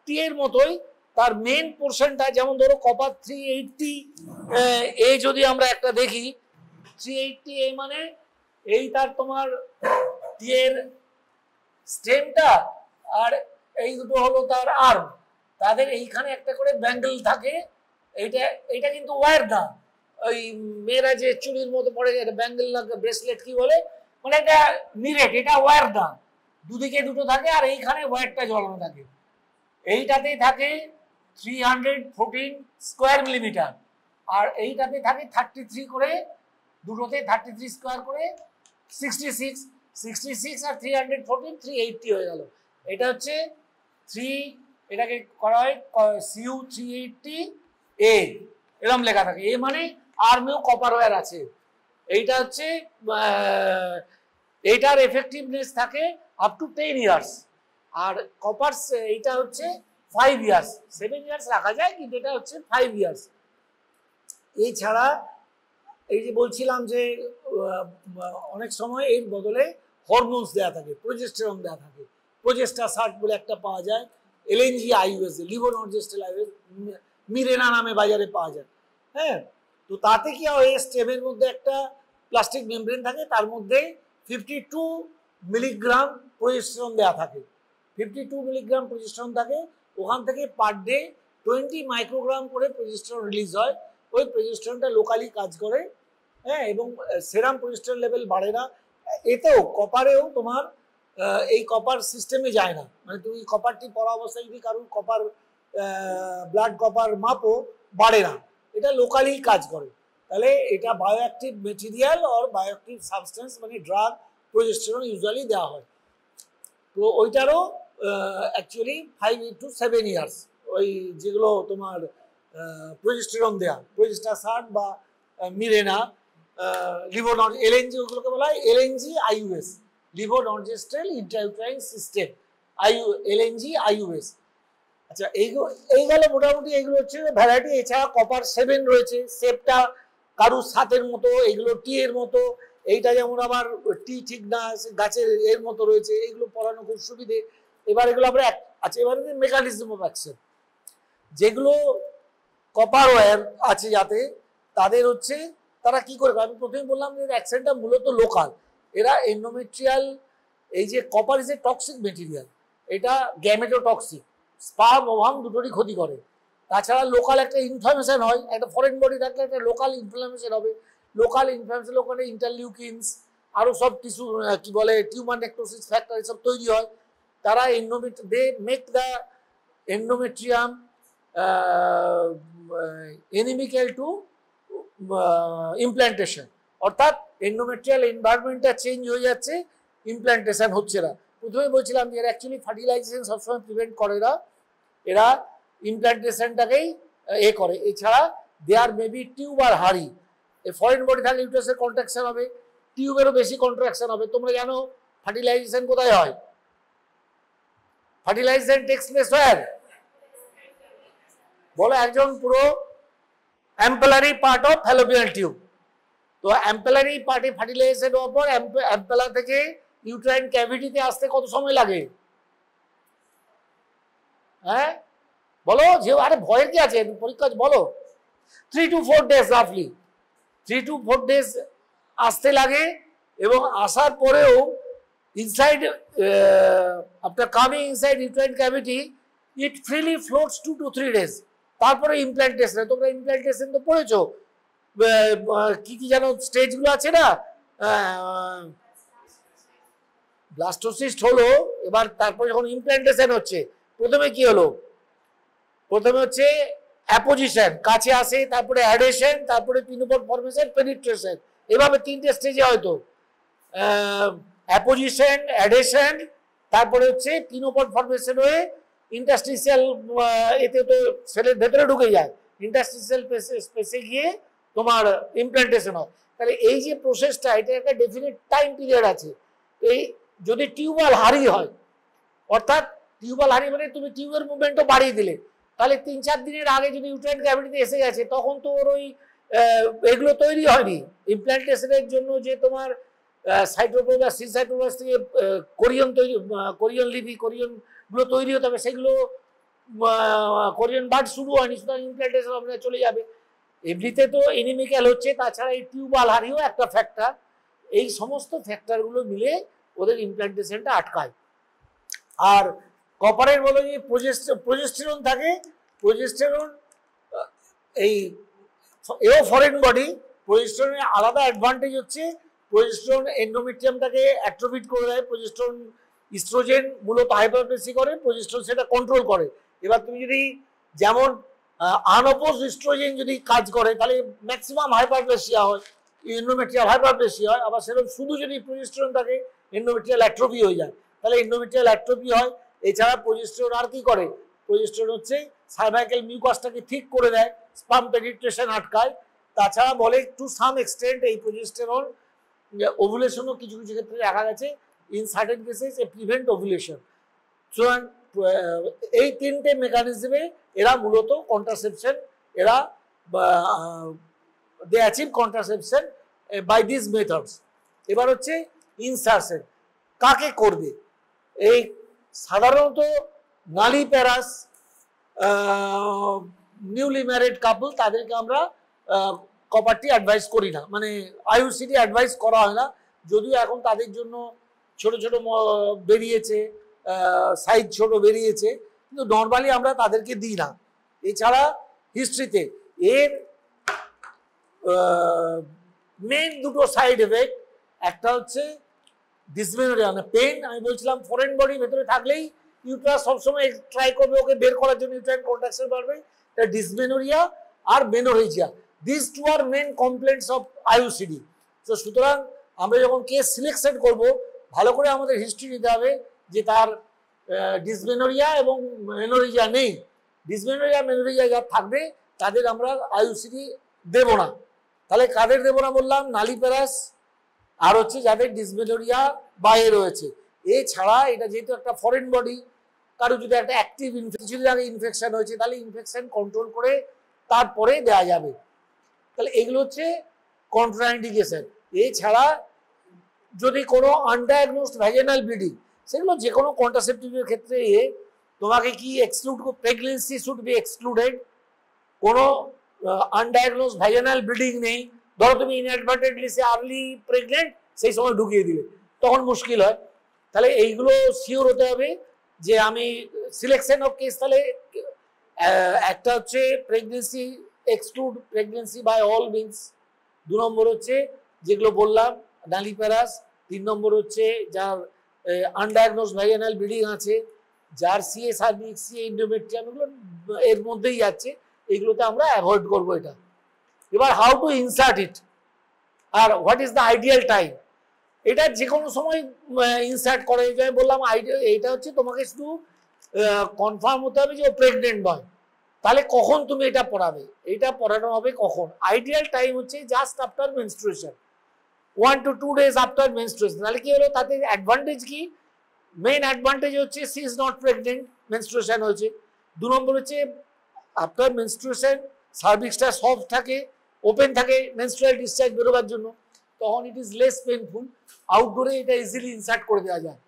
টি এর মতোই তার মেন পোর্শনটা যেমন ধরো কপার থ্রি এইটটি এ যদি আমরা একটা দেখি থ্রি এইটটি এ মানে এই তার তোমার টি এর স্টেমটা আর এই দুটো হলো তার আর্ম তাদের এইখানে একটা করে ব্যাঙ্গেল থাকে এইটা এইটা কিন্তু ওয়্যার না ওই মেয়েরা যে চুড়ির মতো পড়ে এটা ব্যাঙ্গেল না ব্রেসলেট কি বলে মানে এটা নিরেট এটা ওয়্যার না দুদিকে দুটো থাকে আর এইখানে ওয়্যারটা জ্বলানো থাকে এইটাতেই থাকে three hundred fourteen square millimeter আর এইটাতে থাকে থার্টি থ্রি করে দুটোতে থার্টি থ্রি স্কোয়ার করে সিক্সটি সিক্স সিক্সটি সিক্স আর three hundred fourteen three eighty হয়ে গেল এটা হচ্ছে থ্রি এটাকে করা হয় সিউ থ্রি এইটটি এ এরম লেখা থাকে এ মানে আর্মিও কপার আছে এইটা হচ্ছে এইটার এফেক্টিভনেস থাকে আপ টু টেন ইয়ার্স আর কপার এইটা হচ্ছে ফাইভ ইয়ার্স সেভেন ইয়ার্স রাখা যায় কিন্তু এটা হচ্ছে ফাইভ ইয়ার্স এছাড়া এই যে বলছিলাম যে অনেক সময় এর বদলে হরমোনস দেওয়া থাকে রং দেওয়া থাকে প্রজেস্টার সার্ট বলে একটা পাওয়া যায় এলএনজি আইউএস লিভোনর্জেস্টাল আইউএস মিরেনা নামে বাজারে পাওয়া যায় হ্যাঁ তো তাতে কি হয় এই স্টেমের মধ্যে একটা প্লাস্টিক মেমব্রেন থাকে তার মধ্যে ফিফটি টু মিলিগ্রাম প্রজেস্ট্রন দেওয়া থাকে ফিফটি টু মিলিগ্রাম প্রজেস্ট্রন থাকে ওখান থেকে পার ডে টোয়েন্টি মাইক্রোগ্রাম করে প্রজেস্ট্রন রিলিজ হয় ওই প্রজেস্ট্রনটা লোকালি কাজ করে হ্যাঁ এবং সেরাম প্রজেস্ট্রন লেভেল বাড়ে না এতেও কপারেও তোমার এই কপার সিস্টেমে যায় না মানে তুমি কপারটি পড়া অবস্থায় যদি কারোর কপার ব্লাড কপার মাপও বাড়ে না এটা লোকালি কাজ করে তাহলে এটা bioactive material or bioactive substance মানে ড্রাগ প্রজেস্টেরন ইউজুয়ালি দেওয়া হয় তো ওইটারও actually five to seven years ওই যেগুলো তোমার প্রজেস্টেরন দেওয়া প্রজেস্টার সার্ট বা মিরেনা লিভোনট এলএনজি ওগুলোকে বলা হয় LNG IUS levonorgestrel intrauterine system IU LNG IUS আচ্ছা এইগুলো এই গেল মোটামুটি এগুলো হচ্ছে ভ্যারাইটি এছাড়া কপার সেভেন রয়েছে সেপটা কারুর সাতের মতো এইগুলো টি এর মতো এইটা যেমন আবার টি ঠিক না গাছের এর মতো রয়েছে এইগুলো পড়ানো খুব সুবিধে এবার এগুলো আমরা আচ্ছা এবার মেকানিজম অফ অ্যাকশন যেগুলো কপার ওয়ার আছে যাতে তাদের হচ্ছে তারা কি করবে আমি প্রথমে বললাম যে অ্যাকশনটা মূলত লোকাল এরা এন্ডোমেট্রিয়াল এই যে copper is a toxic material এটা টক্সিক স্পার্ম ওভাম দুটোরই ক্ষতি করে তাছাড়া লোকাল একটা ইনফ্লামেশন হয় একটা ফরেন বডি থাকলে একটা লোকাল ইনফ্লামেশন হবে লোকাল ইনফ্লামেশন ওখানে ইন্টারলিউকিনস আরও সব কিছু কি বলে টিউমার নেক্টোসিস ফ্যাক্টর এসব তৈরি হয় তারা এন্ডোমেট they make the endometrium inimical to implantation অর্থাৎ এন্ডোমেট্রিয়াল এনভায়রনমেন্টটা চেঞ্জ হয়ে যাচ্ছে ইমপ্ল্যান্টেশন হচ্ছে না প্রথমে বলছিলাম যে অ্যাকচুয়ালি ফার্টিলাইজেশন সবসময় প্রিভেন্ট করে না এরা ইমপ্ল্যান্টেশনটাকেই এ করে এছাড়া দেয়ার মেবি টিউব আর হাড়ি ফরেন বডি থাকলে ইউটাসের কন্ট্রাকশন হবে টিউবেরও বেশি কন্ট্রাকশন হবে তোমরা জানো ফার্টিলাইজেশন কোথায় হয় ফার্টিলাইজেশন টেক্স প্লেস ওয়ার বলো একজন পুরো ampullary part of fallopian tube তো অ্যাম্পেলারি পার্টে ফার্টিলাইজেশন হওয়ার পর অ্যাম্পেলার থেকে ইউট্রাইন ক্যাভিটিতে আসতে কত সময় লাগে হ্যাঁ বলো যে আরে ভয়ের কি আছে পরীক্ষা বলো থ্রি টু ফোর ডেজ রাফলি থ্রি টু ফোর ডেজ আসতে লাগে এবং আসার পরেও ইনসাইড আপনার coming inside uterine cavity it freely floats to two three days তারপরে ইমপ্ল্যান্টেশন তোমরা ইমপ্ল্যান্টেশন তো পড়েছো কি কি যেন স্টেজগুলো আছে না ব্লাস্টোসিস্ট হলো এবার তারপরে যখন ইমপ্ল্যান্টেশন হচ্ছে প্রথমে কি হলো প্রথমে হচ্ছে অ্যাপোজিশন কাছে আসে তারপরে অ্যাডেশন তারপরে পিনোপল ফরমেশন পেনিট্রেশন এভাবে তিনটে স্টেজে হয়তো অ্যাপোজিশন অ্যাডেশন তারপরে হচ্ছে পিনোপল ফরমেশন হয়ে ইন্টাস্ট্রিশিয়াল এতে তো সেলের ভেতরে ঢুকে যায় ইন্টাস্ট্রিশিয়াল স্পেসে গিয়ে তোমার ইমপ্লান্টেশন হয় তাহলে এই যে প্রসেসটা এটা একটা ডেফিনেট টাইম পিরিয়ড আছে এই যদি টিউবওয়েল হারি হয় অর্থাৎ টিউবওয়েল হারিয়ে মানে তুমি টিউবের মুভমেন্টও বাড়িয়ে দিলে তাহলে তিন চার দিনের আগে যদি ইউট্রাইন ক্যাভিটিতে এসে গেছে তখন তো ওর ওই এগুলো তৈরি হয়নি ইমপ্ল্যান্টেশনের জন্য যে তোমার সাইটোপ্রোবাস সি থেকে কোরিয়ন তৈরি কোরিয়ন লিপি কোরিয়নগুলো তৈরি হতে হবে সেগুলো কোরিয়ান বার্ড শুরু হয়নি সুতরাং ইমপ্ল্যান্টেশন আপনার চলে যাবে এমনিতে তো এনিমিক্যাল হচ্ছে তাছাড়া এই টিউবাল হারিও একটা ফ্যাক্টর এই সমস্ত ফ্যাক্টরগুলো মিলে ওদের ইমপ্ল্যান্টেশনটা আটকায় আর কপারের বদলে যে প্রজেস্টেরন থাকে প্রজেস্টেরন এই এও ফরেন বডি প্রজেস্টেরনের আলাদা অ্যাডভান্টেজ হচ্ছে প্রজেস্টেরন এন্ডোমিট্রিয়ামটাকে অ্যাট্রোফিট করে দেয় প্রজেস্ট্রন ইস্ট্রোজেন মূলত হাইপারপ্রেসি করে প্রজেস্ট্রন সেটা কন্ট্রোল করে এবার তুমি যদি যেমন আনঅপোজ ইস্ট্রোজেন যদি কাজ করে তাহলে ম্যাক্সিমাম হাইপারপ্রেসিয়া হয় এন্ডোমেট্রিয়াল হাইপারপ্রেসি হয় আবার সেরকম শুধু যদি প্রজেস্টেরন থাকে এন্ডোমেট্রিয়াল অ্যাট্রোপি হয়ে যায় তাহলে এন্ডোমেট্রিয়াল অ্যাট্রোপি হয় এছাড়া প্রজেস্ট্রন আর কি করে প্রজেস্ট্রন হচ্ছে সার্ভাইকেল মিউকাসটাকে ঠিক করে দেয় স্পাম পেনিট্রেশন আটকায় তাছাড়া বলে টু সাম এক্সটেন্ট এই প্রজেস্টেরন ওভুলেশনও কিছু কিছু ক্ষেত্রে দেখা গেছে in certain cases a prevent ovulation সুতরাং এই তিনটে মেকানিজমে এরা মূলত কন্ট্রাসেপশন এরা they achieve contraception by this methods এবার হচ্ছে ইনসার্সেন কাকে করবে এই সাধারণত নালি প্যারাস নিউলি ম্যারিড কাপল তাদেরকে আমরা কপারটি অ্যাডভাইস করি না মানে আইউসিটি অ্যাডভাইস করা হয় না যদিও এখন তাদের জন্য ছোট ছোট বেরিয়েছে সাইজ ছোট বেরিয়েছে কিন্তু নর্মালি আমরা তাদেরকে দিই না এছাড়া হিস্ট্রিতে এর মেন দুটো সাইড এফেক্ট একটা হচ্ছে ডিসমেনোরিয়া মানে পেন আমি বলছিলাম ফরেন বডি ভেতরে থাকলেই ইউট্রাস সবসময় ট্রাই করবে ওকে বের করার জন্য ইউট্রাইন কন্ট্রাকশন বাড়বে এটা ডিসমেনোরিয়া আর menorrhagia this two are main complaints of IUCD তো সুতরাং আমরা যখন কেস সিলেকশন করব ভালো করে আমাদের হিস্ট্রি নিতে হবে যে তার ডিসমেনোরিয়া এবং মেনোরিজিয়া নেই ডিসমেনোরিয়া মেনোরিয়া যা থাকবে তাদের আমরা আইউসিডি দেব না তাহলে কাদের দেব না বললাম নালি প্যারাস আর হচ্ছে যাদের ডিসমেলোরিয়া বাইরে রয়েছে এছাড়া এটা যেহেতু একটা ফরেন বডি কারো যদি একটা অ্যাক্টিভ ইনফেকশন আগে ইনফেকশন হয়েছে তাহলে ইনফেকশন কন্ট্রোল করে তারপরে দেওয়া যাবে তাহলে এগুলো হচ্ছে কন্ট্রাইন্ডিকেশন এছাড়া যদি কোনো আনডায়াগনোস ভ্যাজেনাল ব্লিডিং সেগুলো যে কোনো কন্ট্রাসেপটিভের ক্ষেত্রে তোমাকে কি exclude pregnancy should be excluded কোনো আনডায়াগনোস ভাইজানাল ব্লিডিং নেই ধরো তুমি ইনঅ্যাডভার্টেডলি সে আর্লি প্রেগনেন্ট সেই সময় ঢুকিয়ে দিলে তখন মুশকিল হয় তাহলে এইগুলো শিওর হতে হবে যে আমি সিলেকশন অফ কেস তাহলে একটা হচ্ছে pregnancy exclude pregnancy by all means দু নম্বর হচ্ছে যেগুলো বললাম প্যারাস তিন নম্বর হচ্ছে যার আনডায়াগনোজ ভ্যাগেনাল ব্লিডিং আছে যার সিএ সার্ভিক সিএ ইন্ডোমেট্রিয়াম এগুলো এর মধ্যেই যাচ্ছে এগুলোতে আমরা অ্যাভয়েড করবো এটা এবার হাউ টু ইনসার্ট ইট আর what is the ideal time এটা যে কোনো সময় ইনসার্ট করা যেত আমি বললাম এটা হচ্ছে তোমাকে শুধু কনফার্ম হতে হবে যে ও প্রেগনেন্ট নয় তাহলে কখন তুমি এটা পড়াবে এটা পড়ানো হবে কখন আইডিয়াল টাইম হচ্ছে just after menstruation one to two days after menstruation তাহলে কি হলো তাতে অ্যাডভান্টেজ কি মেইন অ্যাডভান্টেজ হচ্ছে she is not pregnant menstruation হয়েছে দু নম্বর হচ্ছে আফটার মেনস্ট্রুয়েশন সার্ভিক্সটা সফট থাকে ওপেন থাকে মেনস্ট্রুয়াল ডিসচার্জ বেরোবার জন্য তখন ইট ইজ লেস পেনফুল আউটডোরে এটা ইজিলি ইনসার্ট করে দেওয়া যায়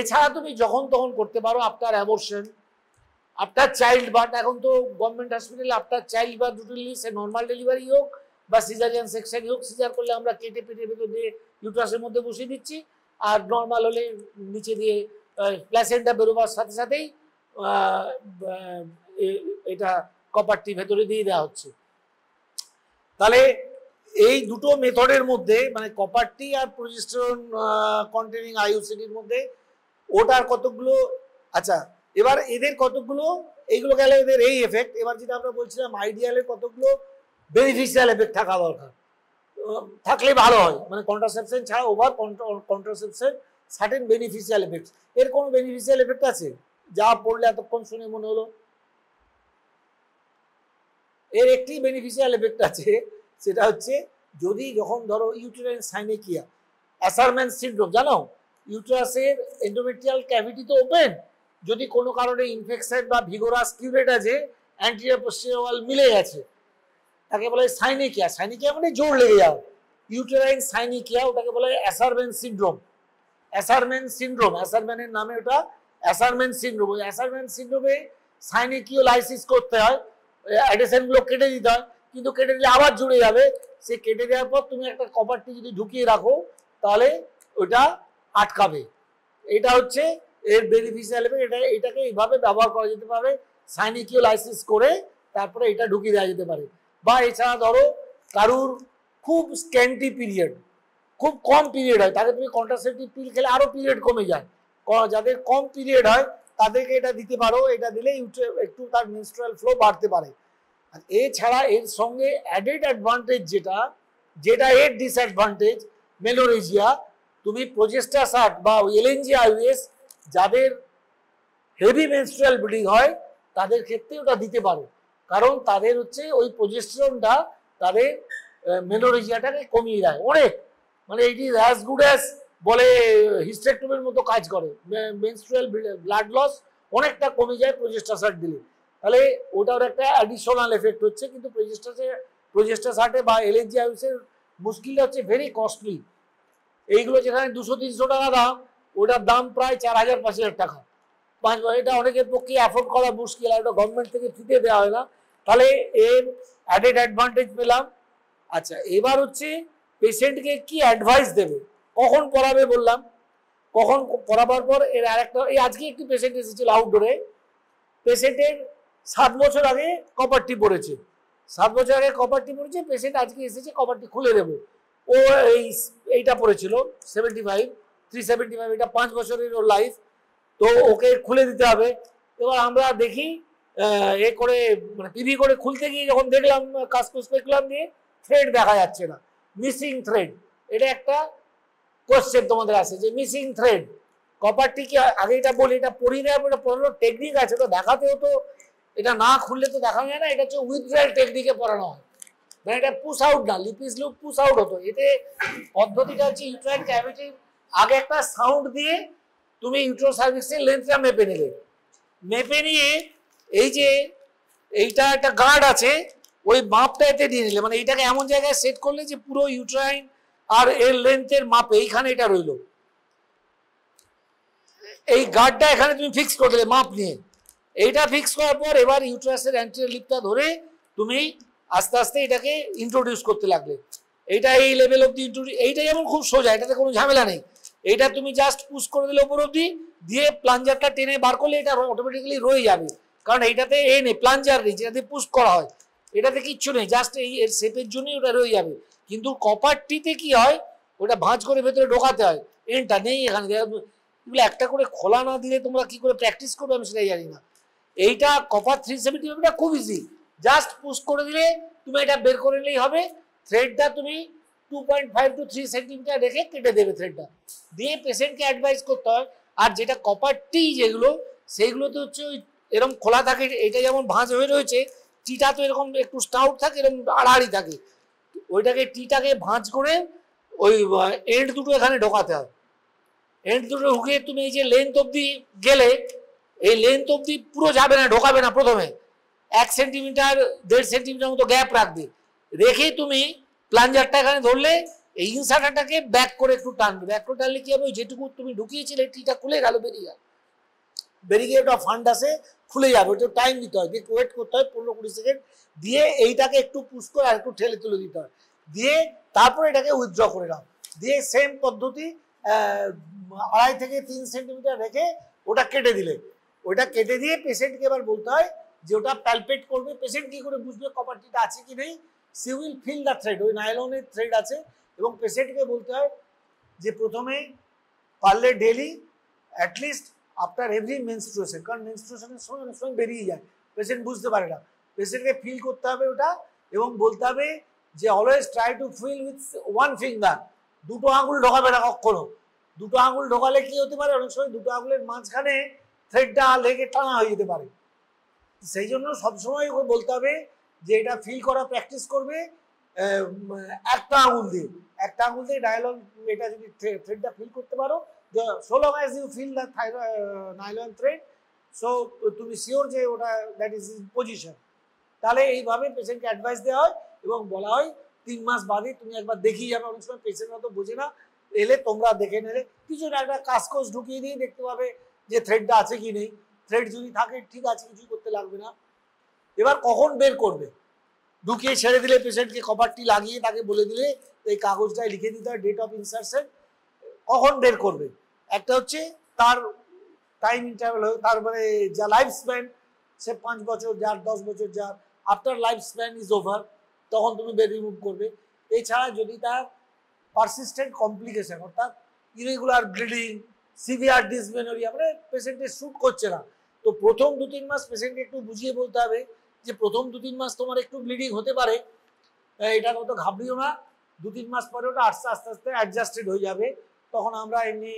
এছাড়া তুমি যখন তখন করতে পারো after abortion after child birth এখন তো গভর্নমেন্ট হসপিটালে আফটার চাইল্ড বার্থ দুটো সে নর্মাল ডেলিভারি হোক বা সিজারিয়ান সেকশনই হোক সিজার করলে আমরা কেটে পেটে ভেতর দিয়ে ইউট্রাসের মধ্যে বসিয়ে দিচ্ছি আর নর্মাল হলে নিচে দিয়ে প্ল্যাসেন্টা বেরোবার সাথে সাথেই এটা কপারটি ভেতরে দিয়ে দেওয়া হচ্ছে তাহলে এই দুটো মেথডের মধ্যে মানে কপারটি আর প্রোজেস্টেরন কন্টেনিং আইওসিডির মধ্যে ওটার কতগুলো আচ্ছা এবার এদের কতগুলো এইগুলো গেলে এদের এই এফেক্ট এবার যেটা আমরা বলছিলাম আইডিয়ালের কতগুলো বেনিফিশিয়াল এফেক্ট থাকা দরকার থাকলে ভালো হয় মানে কন্ট্রাসেপশন ছাড়া over contraception certain beneficial effect এর কোনো বেনিফিশিয়াল এফেক্ট আছে যা পড়লে এতক্ষণ শুনে মনে হলো এর একটি বেনিফিশিয়াল এফেক্ট আছে সেটা হচ্ছে যদি যখন ধরো ইউটেরাইন সাইনেকিয়া অ্যাসারম্যান সিন্ড্রোম জানো ইউটারাসের এন্ডোমেট্রিয়াল ক্যাভিটি তো ওপেন যদি কোনো কারণে ইনফেকশন বা ভিগোরাস কিউরেট আছে অ্যান্টিরিয়ার পোস্টেরিয়ার ওয়াল মিলে গেছে তাকে বলে সাইনেকিয়া সাইনেকিয়া মানে জোর লেগে যাও ইউটেরাইন সাইনিকিয়া ওটাকে বলে হয় অ্যাসারমেন সিন্ড্রোম অ্যাসারমেন সিন্ড্রোম অ্যাসারম্যানের নামে ওটা অ্যাসারমেন সিন্ড্রোম ওই অ্যাসারমেন সিন্ড্রোমে সাইনিকিওলাইসিস করতে হয় অ্যাডেশনগুলো কেটে দিতে হয় কিন্তু কেটে দিলে আবার জুড়ে যাবে সে কেটে দেওয়ার পর তুমি একটা কপারটি যদি ঢুকিয়ে রাখো তাহলে ওটা আটকাবে এটা হচ্ছে এর বেনিফিশিয়াল এবং এটা এটাকে এইভাবে ব্যবহার করা যেতে পারে সাইনিকিও লাইসেন্স করে তারপরে এটা ঢুকিয়ে দেওয়া যেতে পারে বা এছাড়া ধরো কারুর খুব স্ক্যান্টি পিরিয়ড খুব কম পিরিয়ড হয় তাকে তুমি কন্ট্রাসেপটিভ পিল খেলে আরও পিরিয়ড কমে যায় যাদের কম পিরিয়ড হয় তাদেরকে এটা দিতে পারো এটা দিলে একটু তার মিনিস্ট্রাল ফ্লো বাড়তে পারে এছাড়া এর সঙ্গে অ্যাডেড অ্যাডভান্টেজ যেটা যেটা এর ডিসঅ্যাডভান্টেজ মেলোরেজিয়া তুমি প্রজেস্টা সাট বা এলএনজি আইওএস যাদের হেভি মেনস্ট্রাল ব্লিডিং হয় তাদের ক্ষেত্রে ওটা দিতে পারো কারণ তাদের হচ্ছে ওই প্রজেস্ট্রনটা তাদের মেলোরেজিয়াটাকে কমিয়ে দেয় অনেক মানে it is as good as বলে হিস্ট্রেক্টোমের মতো কাজ করে মেনস্ট্রুয়াল ব্লাড লস অনেকটা কমে যায় প্রজেস্টা দিলে তাহলে ওটার একটা অ্যাডিশনাল এফেক্ট হচ্ছে কিন্তু প্রজেস্টাসে প্রজেস্টাসাটে বা এলএজি আইসের মুশকিলটা হচ্ছে ভেরি কস্টলি এইগুলো যেখানে দুশো তিনশো টাকা দাম ওটার দাম প্রায় চার হাজার পাঁচ হাজার টাকা পাঁচ এটা অনেকের পক্ষে অ্যাফোর্ড করা মুশকিল আর ওটা গভর্নমেন্ট থেকে ফিতে দেওয়া হয় না তাহলে এর অ্যাডেড অ্যাডভান্টেজ পেলাম আচ্ছা এবার হচ্ছে পেশেন্টকে কি অ্যাডভাইস দেবে কখন করাবে বললাম কখন করাবার পর এর আরেকটা এই আজকে একটি পেশেন্ট এসেছিল আউটডোরে পেশেন্টের সাত বছর আগে কপারটি পড়েছে সাত বছর আগে কপারটি পড়েছে পেশেন্ট আজকে এসেছে কপারটি খুলে দেবো ও এই এইটা পড়েছিল seventy five three seventy five এটা পাঁচ বছরের ওর লাইফ তো ওকে খুলে দিতে হবে এবার আমরা দেখি এ করে মানে টিভি করে খুলতে গিয়ে যখন দেখলাম কাজ কুস দেখলাম দিয়ে থ্রেড দেখা যাচ্ছে না মিসিং থ্রেড এটা একটা কোশ্চেন তোমাদের আছে যে মিসিং থ্রেড কপারটি কি আগে এটা বলি এটা পড়ি না এটা পড়ানোর টেকনিক আছে তো দেখাতেও তো এটা না খুললে তো দেখা যায় না এটা হচ্ছে উইথড্রয়াল টেকনিকে পড়ানো হয় মানে এটা পুশ আউট না লিপিস লুপ পুশ আউট হতো এতে পদ্ধতিটা হচ্ছে ইউট্রাইন ক্যাভিটির আগে একটা সাউন্ড দিয়ে তুমি ইউট্রো সার্ভিসের লেন্থটা মেপে নিলে মেপে নিয়ে এই যে এইটা একটা গার্ড আছে ওই মাপটা এতে দিয়ে নিলে মানে এইটাকে এমন জায়গায় সেট করলে যে পুরো ইউট্রাইন আর এর লেন্থের মাপে এইখানে এটা রইল এই গার্ডটা এখানে তুমি ফিক্স করে দিলে মাপ নিয়ে এইটা ফিক্স করার পর এবার ইউট্রাসের অ্যান্টিরিয়ার লিপটা ধরে তুমি আস্তে আস্তে এটাকে ইন্ট্রোডিউস করতে লাগলে এইটা এই লেভেল অব্দি ইন্ট্রোডিউস এইটা যেমন খুব সোজা এটাতে কোনো ঝামেলা নেই এইটা তুমি জাস্ট পুশ করে দিলে উপর অব্দি দিয়ে প্লাঞ্জারটা টেনে বার করলে এটা অটোমেটিক্যালি রয়ে যাবে কারণ এইটাতে এ নেই প্লাঞ্জার নেই যেটাতে পুশ করা হয় এটাতে কিচ্ছু নেই জাস্ট এই এর শেপের জন্যই ওটা রয়ে যাবে কিন্তু কপারটিতে কি হয় ওটা ভাঁজ করে ভেতরে ঢোকাতে হয় এনটা নেই এখানে একটা করে খোলা না দিলে তোমরা কি করে প্র্যাকটিস করবে আমি সেটাই জানি না এইটা কপার থ্রি সেভেন্টি ফাইভটা খুব ইজি জাস্ট পুশ করে দিলে তুমি এটা বের করে নিলেই হবে থ্রেডটা তুমি two point five to three centimetre রেখে কেটে দেবে থ্রেডটা দিয়ে পেশেন্টকে অ্যাডভাইস করতে হয় আর যেটা কপার টি যেগুলো সেইগুলো তো হচ্ছে ওই এরকম খোলা থাকে এটা যেমন ভাঁজ হয়ে রয়েছে টিটা তো এরকম একটু স্টাউট থাকে এরকম আড়াআড়ি থাকে ওইটাকে টিটাকে ভাঁজ করে ওই এন্ড দুটো এখানে ঢোকাতে হয় এন্ড দুটো ঢুকিয়ে তুমি এই যে লেন্থ অবধি গেলে এই লেন্থ অব্দি পুরো যাবে না ঢোকাবে না প্রথমে এক সেন্টিমিটার দেড় সেন্টিমিটার মতো গ্যাপ রাখবে রেখেই তুমি প্লাঞ্জারটা এখানে ধরলে এই ইনসার্টারটাকে ব্যাক করে একটু টানবে ব্যাক করে টানলে কি হবে ওই যেটুকু তুমি ঢুকিয়েছিলে টিটা খুলে গেল বেরিয়ে গেল ব্যারিকেড অফ ফান্ড আসে খুলে যাবে ওটা টাইম দিতে হয় দিয়ে ওয়েট করতে হয় পনেরো কুড়ি সেকেন্ড দিয়ে এইটাকে একটু পুশ করে আর একটু ঠেলে তুলে দিতে হয় দিয়ে তারপরে এটাকে উইথড্র করে নাও দিয়ে সেম পদ্ধতি আড়াই থেকে তিন সেন্টিমিটার রেখে ওটা কেটে দিলে ওটা কেটে দিয়ে পেশেন্টকে এবার বলতে হয় যে ওটা প্যালপেট করবে পেশেন্ট কী করে বুঝবে কপারটিটা আছে কি নেই she will feel the thread ওই নাইলনের থ্রেড আছে এবং পেশেন্টকে বলতে হয় যে প্রথমে পারলে daily at least after every menstruation কারণ মেনস্ট্রুয়েশনের সময় অনেক সময় বেরিয়ে যায় পেশেন্ট বুঝতে পারে না পেশেন্টকে ফিল করতে হবে ওটা এবং বলতে হবে যে always try to feel with one finger দুটো আঙুল ঢোকাবে না কখনো দুটো আঙুল ঢোকালে কি হতে পারে অনেক সময় দুটো আঙুলের মাঝখানে থ্রেডটা লেগে টানা হয়ে যেতে পারে সেই জন্য সবসময় ওকে বলতে হবে যে এটা ফিল করা প্র্যাকটিস করবে একটা আঙুল দিয়ে একটা আঙুল দিয়ে ডায়লগ এটা যদি থ্রেডটা ফিল করতে পারো so long as you feel the nylon thread so তুমি শিওর যে ওটা দ্যাট ইজ ইন পজিশন তাহলে এইভাবে পেশেন্টকে অ্যাডভাইস দেওয়া হয় এবং বলা হয় তিন মাস বাদে তুমি একবার দেখিয়ে যাবে অনেক সময় পেশেন্ট হয়তো বোঝে না এলে তোমরা দেখে নেলে কিছু একটা কাসকোস ঢুকিয়ে দিয়ে দেখতে পাবে যে থ্রেডটা আছে কি নেই থ্রেড যদি থাকে ঠিক আছে কিছুই করতে লাগবে না এবার কখন বের করবে ঢুকিয়ে ছেড়ে দিলে পেশেন্টকে কভারটি লাগিয়ে তাকে বলে দিলে এই কাগজটায় লিখে দিতে হয় ডেট অফ ইনসারশন কখন বের করবে একটা হচ্ছে তার টাইম ইন্টারভেল হয়ে তারপরে মানে যা লাইফ স্প্যান সে পাঁচ বছর যার দশ বছর যার after life span is over তখন তুমি বের রিমুভ করবে এছাড়া যদি তার পারসিস্টেন্ট কমপ্লিকেশন অর্থাৎ ইরেগুলার ব্লিডিং সিভিয়ার ডিসমেনোরিয়া মানে পেশেন্টের শ্যুট করছে না তো প্রথম দু তিন মাস পেশেন্টকে একটু বুঝিয়ে বলতে হবে যে প্রথম দু তিন মাস তোমার একটু ব্লিডিং হতে পারে এটা কত ঘাবড়িও না দু তিন মাস পরে ওটা আস্তে আস্তে আস্তে অ্যাডজাস্টেড হয়ে যাবে তখন আমরা এমনি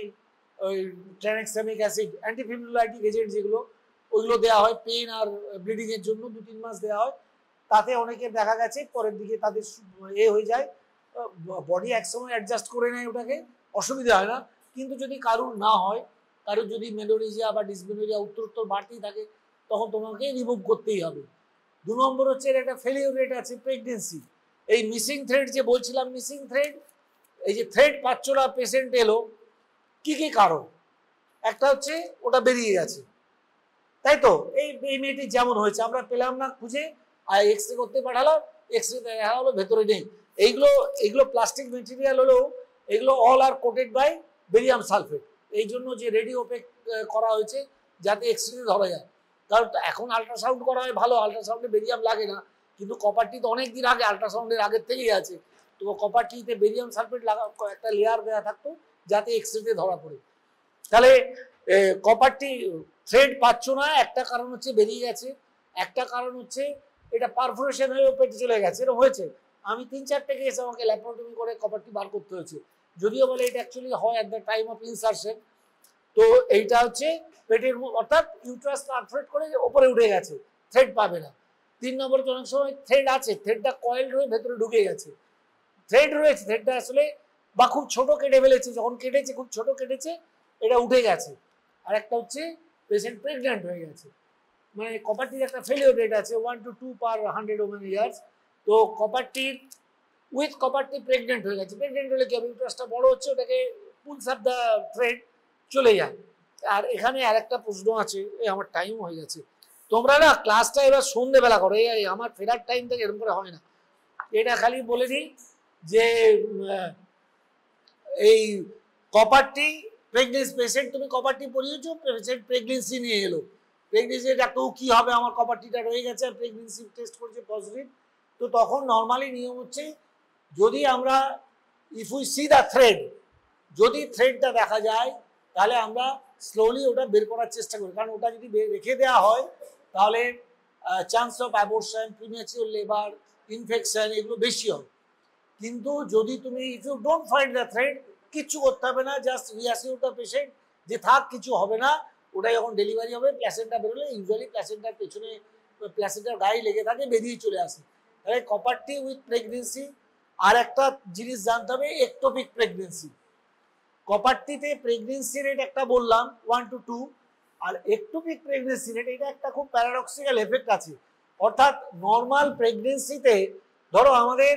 ওই ট্রেনেক্সামিক অ্যাসিড অ্যান্টিফিমোলাইটিক এজেন্ট যেগুলো ওইগুলো দেওয়া হয় পেন আর ব্লিডিংয়ের জন্য দু তিন মাস দেওয়া হয় তাতে অনেকে দেখা গেছে পরের দিকে তাদের এ হয়ে যায় বডি একসময় অ্যাডজাস্ট করে নেয় ওটাকে অসুবিধা হয় না কিন্তু যদি কারুর না হয় কারুর যদি মেলোরিজিয়া বা ডিসমেনোরিয়া উত্তরোত্তর বাড়তেই থাকে তখন তোমাকে রিমুভ করতেই হবে দু নম্বর হচ্ছে এর একটা ফেলিওর রেট আছে প্রেগনেন্সি এই মিসিং থ্রেড যে বলছিলাম মিসিং থ্রেড এই যে থ্রেড পাচ্ছ না পেশেন্ট এলো কী কী কারণ একটা হচ্ছে ওটা বেরিয়ে গেছে তাই তো এই এই মেয়েটি যেমন হয়েছে আমরা পেলাম না খুঁজে আর এক্স রে করতে পাঠালাম এক্স রে দেখা হলো ভেতরে নেই এইগুলো এইগুলো প্লাস্টিক মেটেরিয়াল হলেও এগুলো all are coated by barium sulphate এই জন্য যে রেডি ওপেক করা হয়েছে যাতে এক্সরেতে ধরা যায় কারণ এখন আল্ট্রাসাউন্ড করা হয় ভালো আল্ট্রাসাউন্ডে বেরিয়াম লাগে না কিন্তু কপারটি তো অনেক দিন আগে আল্ট্রাসাউন্ডের আগের থেকেই আছে তো কপারটিতে বেরিয়াম সালফেট লাগা একটা লেয়ার দেওয়া থাকতো যাতে এক্সরেতে ধরা পড়ে তাহলে কপারটি থ্রেড পাচ্ছ না একটা কারণ হচ্ছে বেরিয়ে গেছে একটা কারণ হচ্ছে এটা পারফোরেশন হয়েও পেটে চলে গেছে এরকম হয়েছে আমি তিন চারটে কেস আমাকে ল্যাপারটমি করে কপারটি বার করতে হয়েছে যদিও বলে এটা অ্যাকচুয়ালি হয় at the time of insertion তো এইটা হচ্ছে পেটের অর্থাৎ ইউট্রাস পারফ্রেট করে ওপরে উঠে গেছে থ্রেড পাবে না তিন নম্বরে তো অনেক সময় থ্রেড আছে থ্রেডটা কয়েলড হয়ে ভেতরে ঢুকে গেছে থ্রেড রয়েছে থ্রেডটা আসলে বা খুব ছোট কেটে ফেলেছে যখন কেটেছে খুব ছোট কেটেছে এটা উঠে গেছে আর একটা হচ্ছে পেশেন্ট প্রেগন্যান্ট হয়ে গেছে মানে কপারটির একটা ফেলিওর রেট আছে one to two per hundred women years তো কপারটির উইথ কপারটি প্রেগনেন্ট হয়ে গেছে প্রেগনেন্ট হলে কি হবে ইউটারাসটা বড় হচ্ছে ওটাকে পুলস অফ দ্য ট্রেড চলে যায় আর এখানে আর একটা প্রশ্ন আছে এই আমার টাইম হয়ে গেছে তোমরা না ক্লাসটা এবার সন্ধেবেলা করো এই আমার ফেরার টাইম থেকে এরকম করে হয় না এটা খালি বলে দিই যে এই কপারটি প্রেগনেন্সি পেশেন্ট তুমি কপারটি পড়িয়েছো পেশেন্ট প্রেগনেন্সি নিয়ে এলো প্রেগনেন্সি ডাক্তার কী হবে আমার কপারটিটা রয়ে গেছে আর প্রেগনেন্সি টেস্ট করছে পজিটিভ তো তখন নর্মালি নিয়ম হচ্ছে যদি আমরা if we see the thread যদি থ্রেডটা দেখা যায় তাহলে আমরা স্লোলি ওটা বের করার চেষ্টা করি কারণ ওটা যদি রেখে দেওয়া হয় তাহলে chance of abortion premature labour infection এগুলো বেশি হবে কিন্তু যদি তুমি if you don't find the thread কিচ্ছু করতে হবে না জাস্ট রিয়াসিওর দ্য পেশেন্ট যে থাক কিছু হবে না ওটা যখন ডেলিভারি হবে প্যাসেন্টটা বেরোলে ইউজুয়ালি প্ল্যাসেন্টার পেছনে প্যাসেন্টার গায়ে লেগে থাকে বেরিয়ে চলে আসে তাহলে কপারটি উইথ প্রেগনেন্সি আর একটা জিনিস জানতে হবে একটোপিক প্রেগনেন্সি কপারটিতে প্রেগনেন্সি রেট একটা বললাম ওয়ান টু টু আর একটোপিক প্রেগনেন্সি রেট এটা একটা খুব প্যারাডক্সিক্যাল এফেক্ট আছে অর্থাৎ নর্মাল প্রেগনেন্সিতে ধরো আমাদের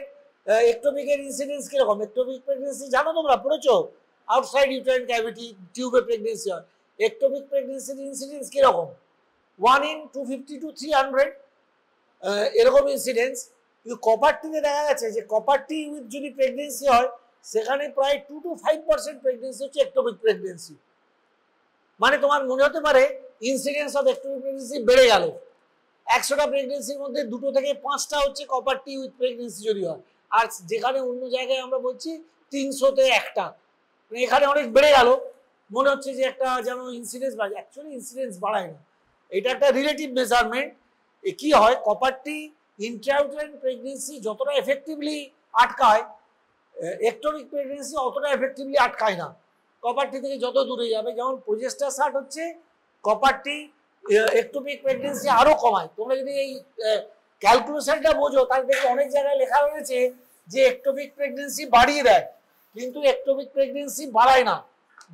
একটোপিকের ইনসিডেন্স কীরকম একটোপিক প্রেগনেন্সি জানো তোমরা পড়েছ আউটসাইড ইউটারাইন ক্যাভিটি টিউবে প্রেগনেন্সি হয় একটোপিক প্রেগনেন্সির ইনসিডেন্স কীরকম one in two fifty to three hundred এরকম ইনসিডেন্স কিন্তু কপার টিতে দেখা গেছে যে কপার টি উইথ যদি প্রেগনেন্সি হয় সেখানে প্রায় two to five percent pregnancy হচ্ছে একটোমিক প্রেগনেন্সি মানে তোমার মনে হতে পারে ইনসিডেন্স অফ একটোমিক প্রেগনেন্সি বেড়ে গেল একশোটা প্রেগনেন্সির মধ্যে দুটো থেকে পাঁচটা হচ্ছে কপার টি উইথ প্রেগনেন্সি যদি হয় আর যেখানে অন্য জায়গায় আমরা বলছি তিনশোতে একটা মানে এখানে অনেক বেড়ে গেল মনে হচ্ছে যে একটা যেন ইনসিডেন্স বাড়ে অ্যাকচুয়ালি ইনসিডেন্স বাড়ায় না এটা একটা রিলেটিভ মেজারমেন্ট কি হয় কপারটি ইন্ট্রাউটারিন প্রেগনেন্সি যতটা এফেক্টিভলি আটকায় একটনিক প্রেগনেন্সি অতটা এফেক্টিভলি আটকায় না কপারটি থেকে যত দূরে যাবে যেমন প্রজেস্টার শার্ট হচ্ছে কপারটি একটোপিক প্রেগনেন্সি আরও কমায় তোমরা যদি এই ক্যালকুলেশনটা বোঝো তার থেকে অনেক জায়গায় লেখা রয়েছে যে একটোপিক প্রেগনেন্সি বাড়িয়ে দেয় কিন্তু একটোপিক প্রেগনেন্সি বাড়ায় না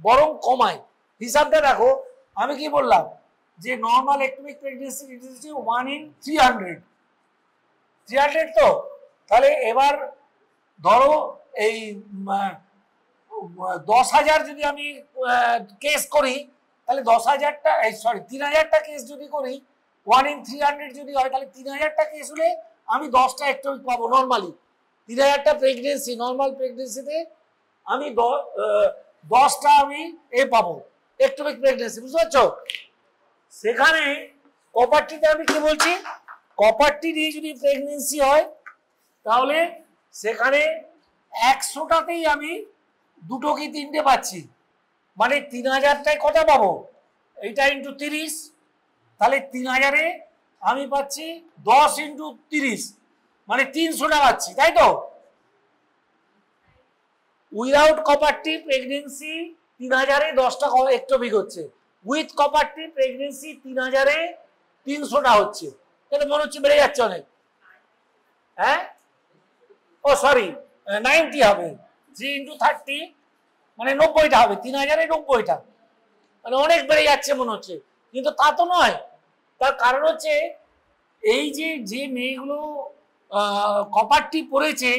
বরং কমায় হিসাবটা দেখো আমি কি বললাম যে normal ectopic pregnancy one in three hundred three hundred তো তাহলে এবার ধরো এই দশ হাজার যদি আমি কেস করি তাহলে দশ হাজারটা এই সরি তিন হাজারটা কেস যদি করি ওয়ান ইন থ্রি হান্ড্রেড যদি হয় তাহলে তিন হাজারটা কেস হলে আমি দশটা একটু পাবো নর্মালি তিন হাজারটা প্রেগনেন্সি নর্মাল প্রেগনেন্সিতে আমি দশটা আমি এ পাবো একটু প্রেগনেন্সি বুঝতে পারছো সেখানে প্রপার্টিতে আমি কি বলছি কপারটি দিয়ে যদি প্রেগনেন্সি হয় তাহলে সেখানে একশোটাতেই আমি দুটো কি তিনটে পাচ্ছি মানে তিন হাজারটায় কটা পাবো এইটা ইন্টু তিরিশ তাহলে তিন হাজারে আমি পাচ্ছি দশ ইন্টু তিরিশ মানে তিনশোটা পাচ্ছি তাই তো উইদাউট কপারটি প্রেগনেন্সি তিন হাজারে দশটা একটবিক হচ্ছে উইথ কপারটি প্রেগনেন্সি তিন হাজারে তিনশোটা হচ্ছে তাহলে মনে হচ্ছে বেড়ে যাচ্ছে অনেক হ্যাঁ ও সরি নাইনটি হবে থ্রি ইন্টু থার্টি মানে নব্বইটা হবে তিন হাজারে নব্বইটা মানে অনেক বেড়ে যাচ্ছে মনে হচ্ছে কিন্তু তা তো নয় তার কারণ হচ্ছে এই যে যে মেয়েগুলো কপারটি পড়েছে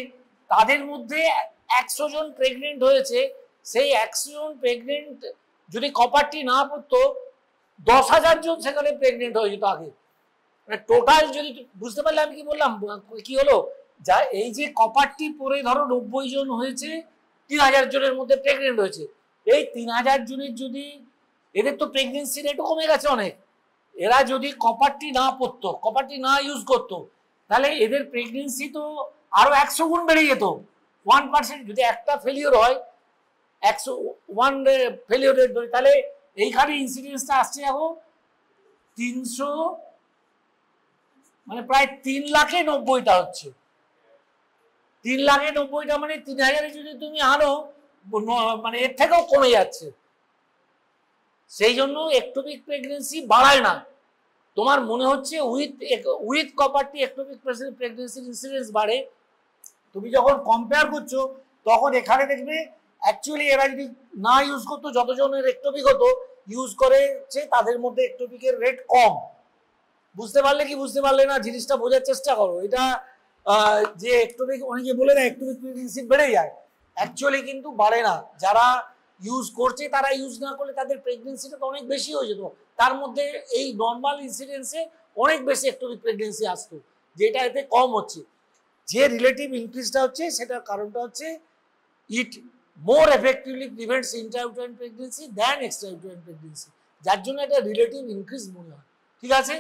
তাদের মধ্যে একশো জন প্রেগনেন্ট হয়েছে সেই একশো জন প্রেগনেন্ট যদি কপারটি না পড়তো দশ হাজার জন সেখানে প্রেগনেন্ট হয়ে যেত আগে মানে টোটাল যদি বুঝতে পারলে আমি কি বললাম কি হলো যা এই যে কপারটি পরে ধরো নব্বই জন হয়েছে তিন হাজার জনের মধ্যে প্রেগনেন্ট হয়েছে এই তিন হাজার জনের যদি এদের তো প্রেগনেন্সি রেটও কমে গেছে অনেক এরা যদি কপারটি না পরতো কপারটি না ইউজ করতো তাহলে এদের প্রেগনেন্সি তো আরও একশো গুণ বেড়ে যেত ওয়ান পার্সেন্ট যদি একটা ফেলিওর হয় একশো ওয়ান ফেলিওর তাহলে এইখানে ইনসিডেন্সটা আসছে এখন তিনশো মানে প্রায় তিন লাখে নব্বইটা হচ্ছে তিন লাখে নব্বইটা মানে তিন হাজারে যদি তুমি আনো মানে এর থেকেও কমে যাচ্ছে সেই জন্য একটোপিক প্রেগনেন্সি বাড়ায় না তোমার মনে হচ্ছে উইথ উইথ কপারটি একটোপিক প্রেগনেন্সির ইন্সুরেন্স বাড়ে তুমি যখন কম্পেয়ার করছো তখন এখানে দেখবে অ্যাকচুয়ালি এরা যদি না ইউজ করতো যতজনের একটোপিক হতো ইউজ করেছে তাদের মধ্যে একটোপিকের রেট কম বুঝতে পারলে কি বুঝতে পারলে না জিনিসটা বোঝার চেষ্টা করো এটা যে একটোপিক অনেকে বলে না একটোপিক প্রেগনেন্সি বেড়ে যায় অ্যাকচুয়ালি কিন্তু বাড়ে না যারা ইউজ করছে তারা ইউজ না করলে তাদের প্রেগনেন্সিটা তো অনেক বেশি হয়ে যেত তার মধ্যে এই নর্মাল ইনসিডেন্সে অনেক বেশি একটোপিক প্রেগনেন্সি আসতো যেটা এতে কম হচ্ছে যে রিলেটিভ ইনক্রিজটা হচ্ছে সেটার কারণটা হচ্ছে it more effectively prevents intrauterine pregnancy than extrauterine pregnancy যার জন্য এটা রিলেটিভ ইনক্রিজ মনে হয় ঠিক আছে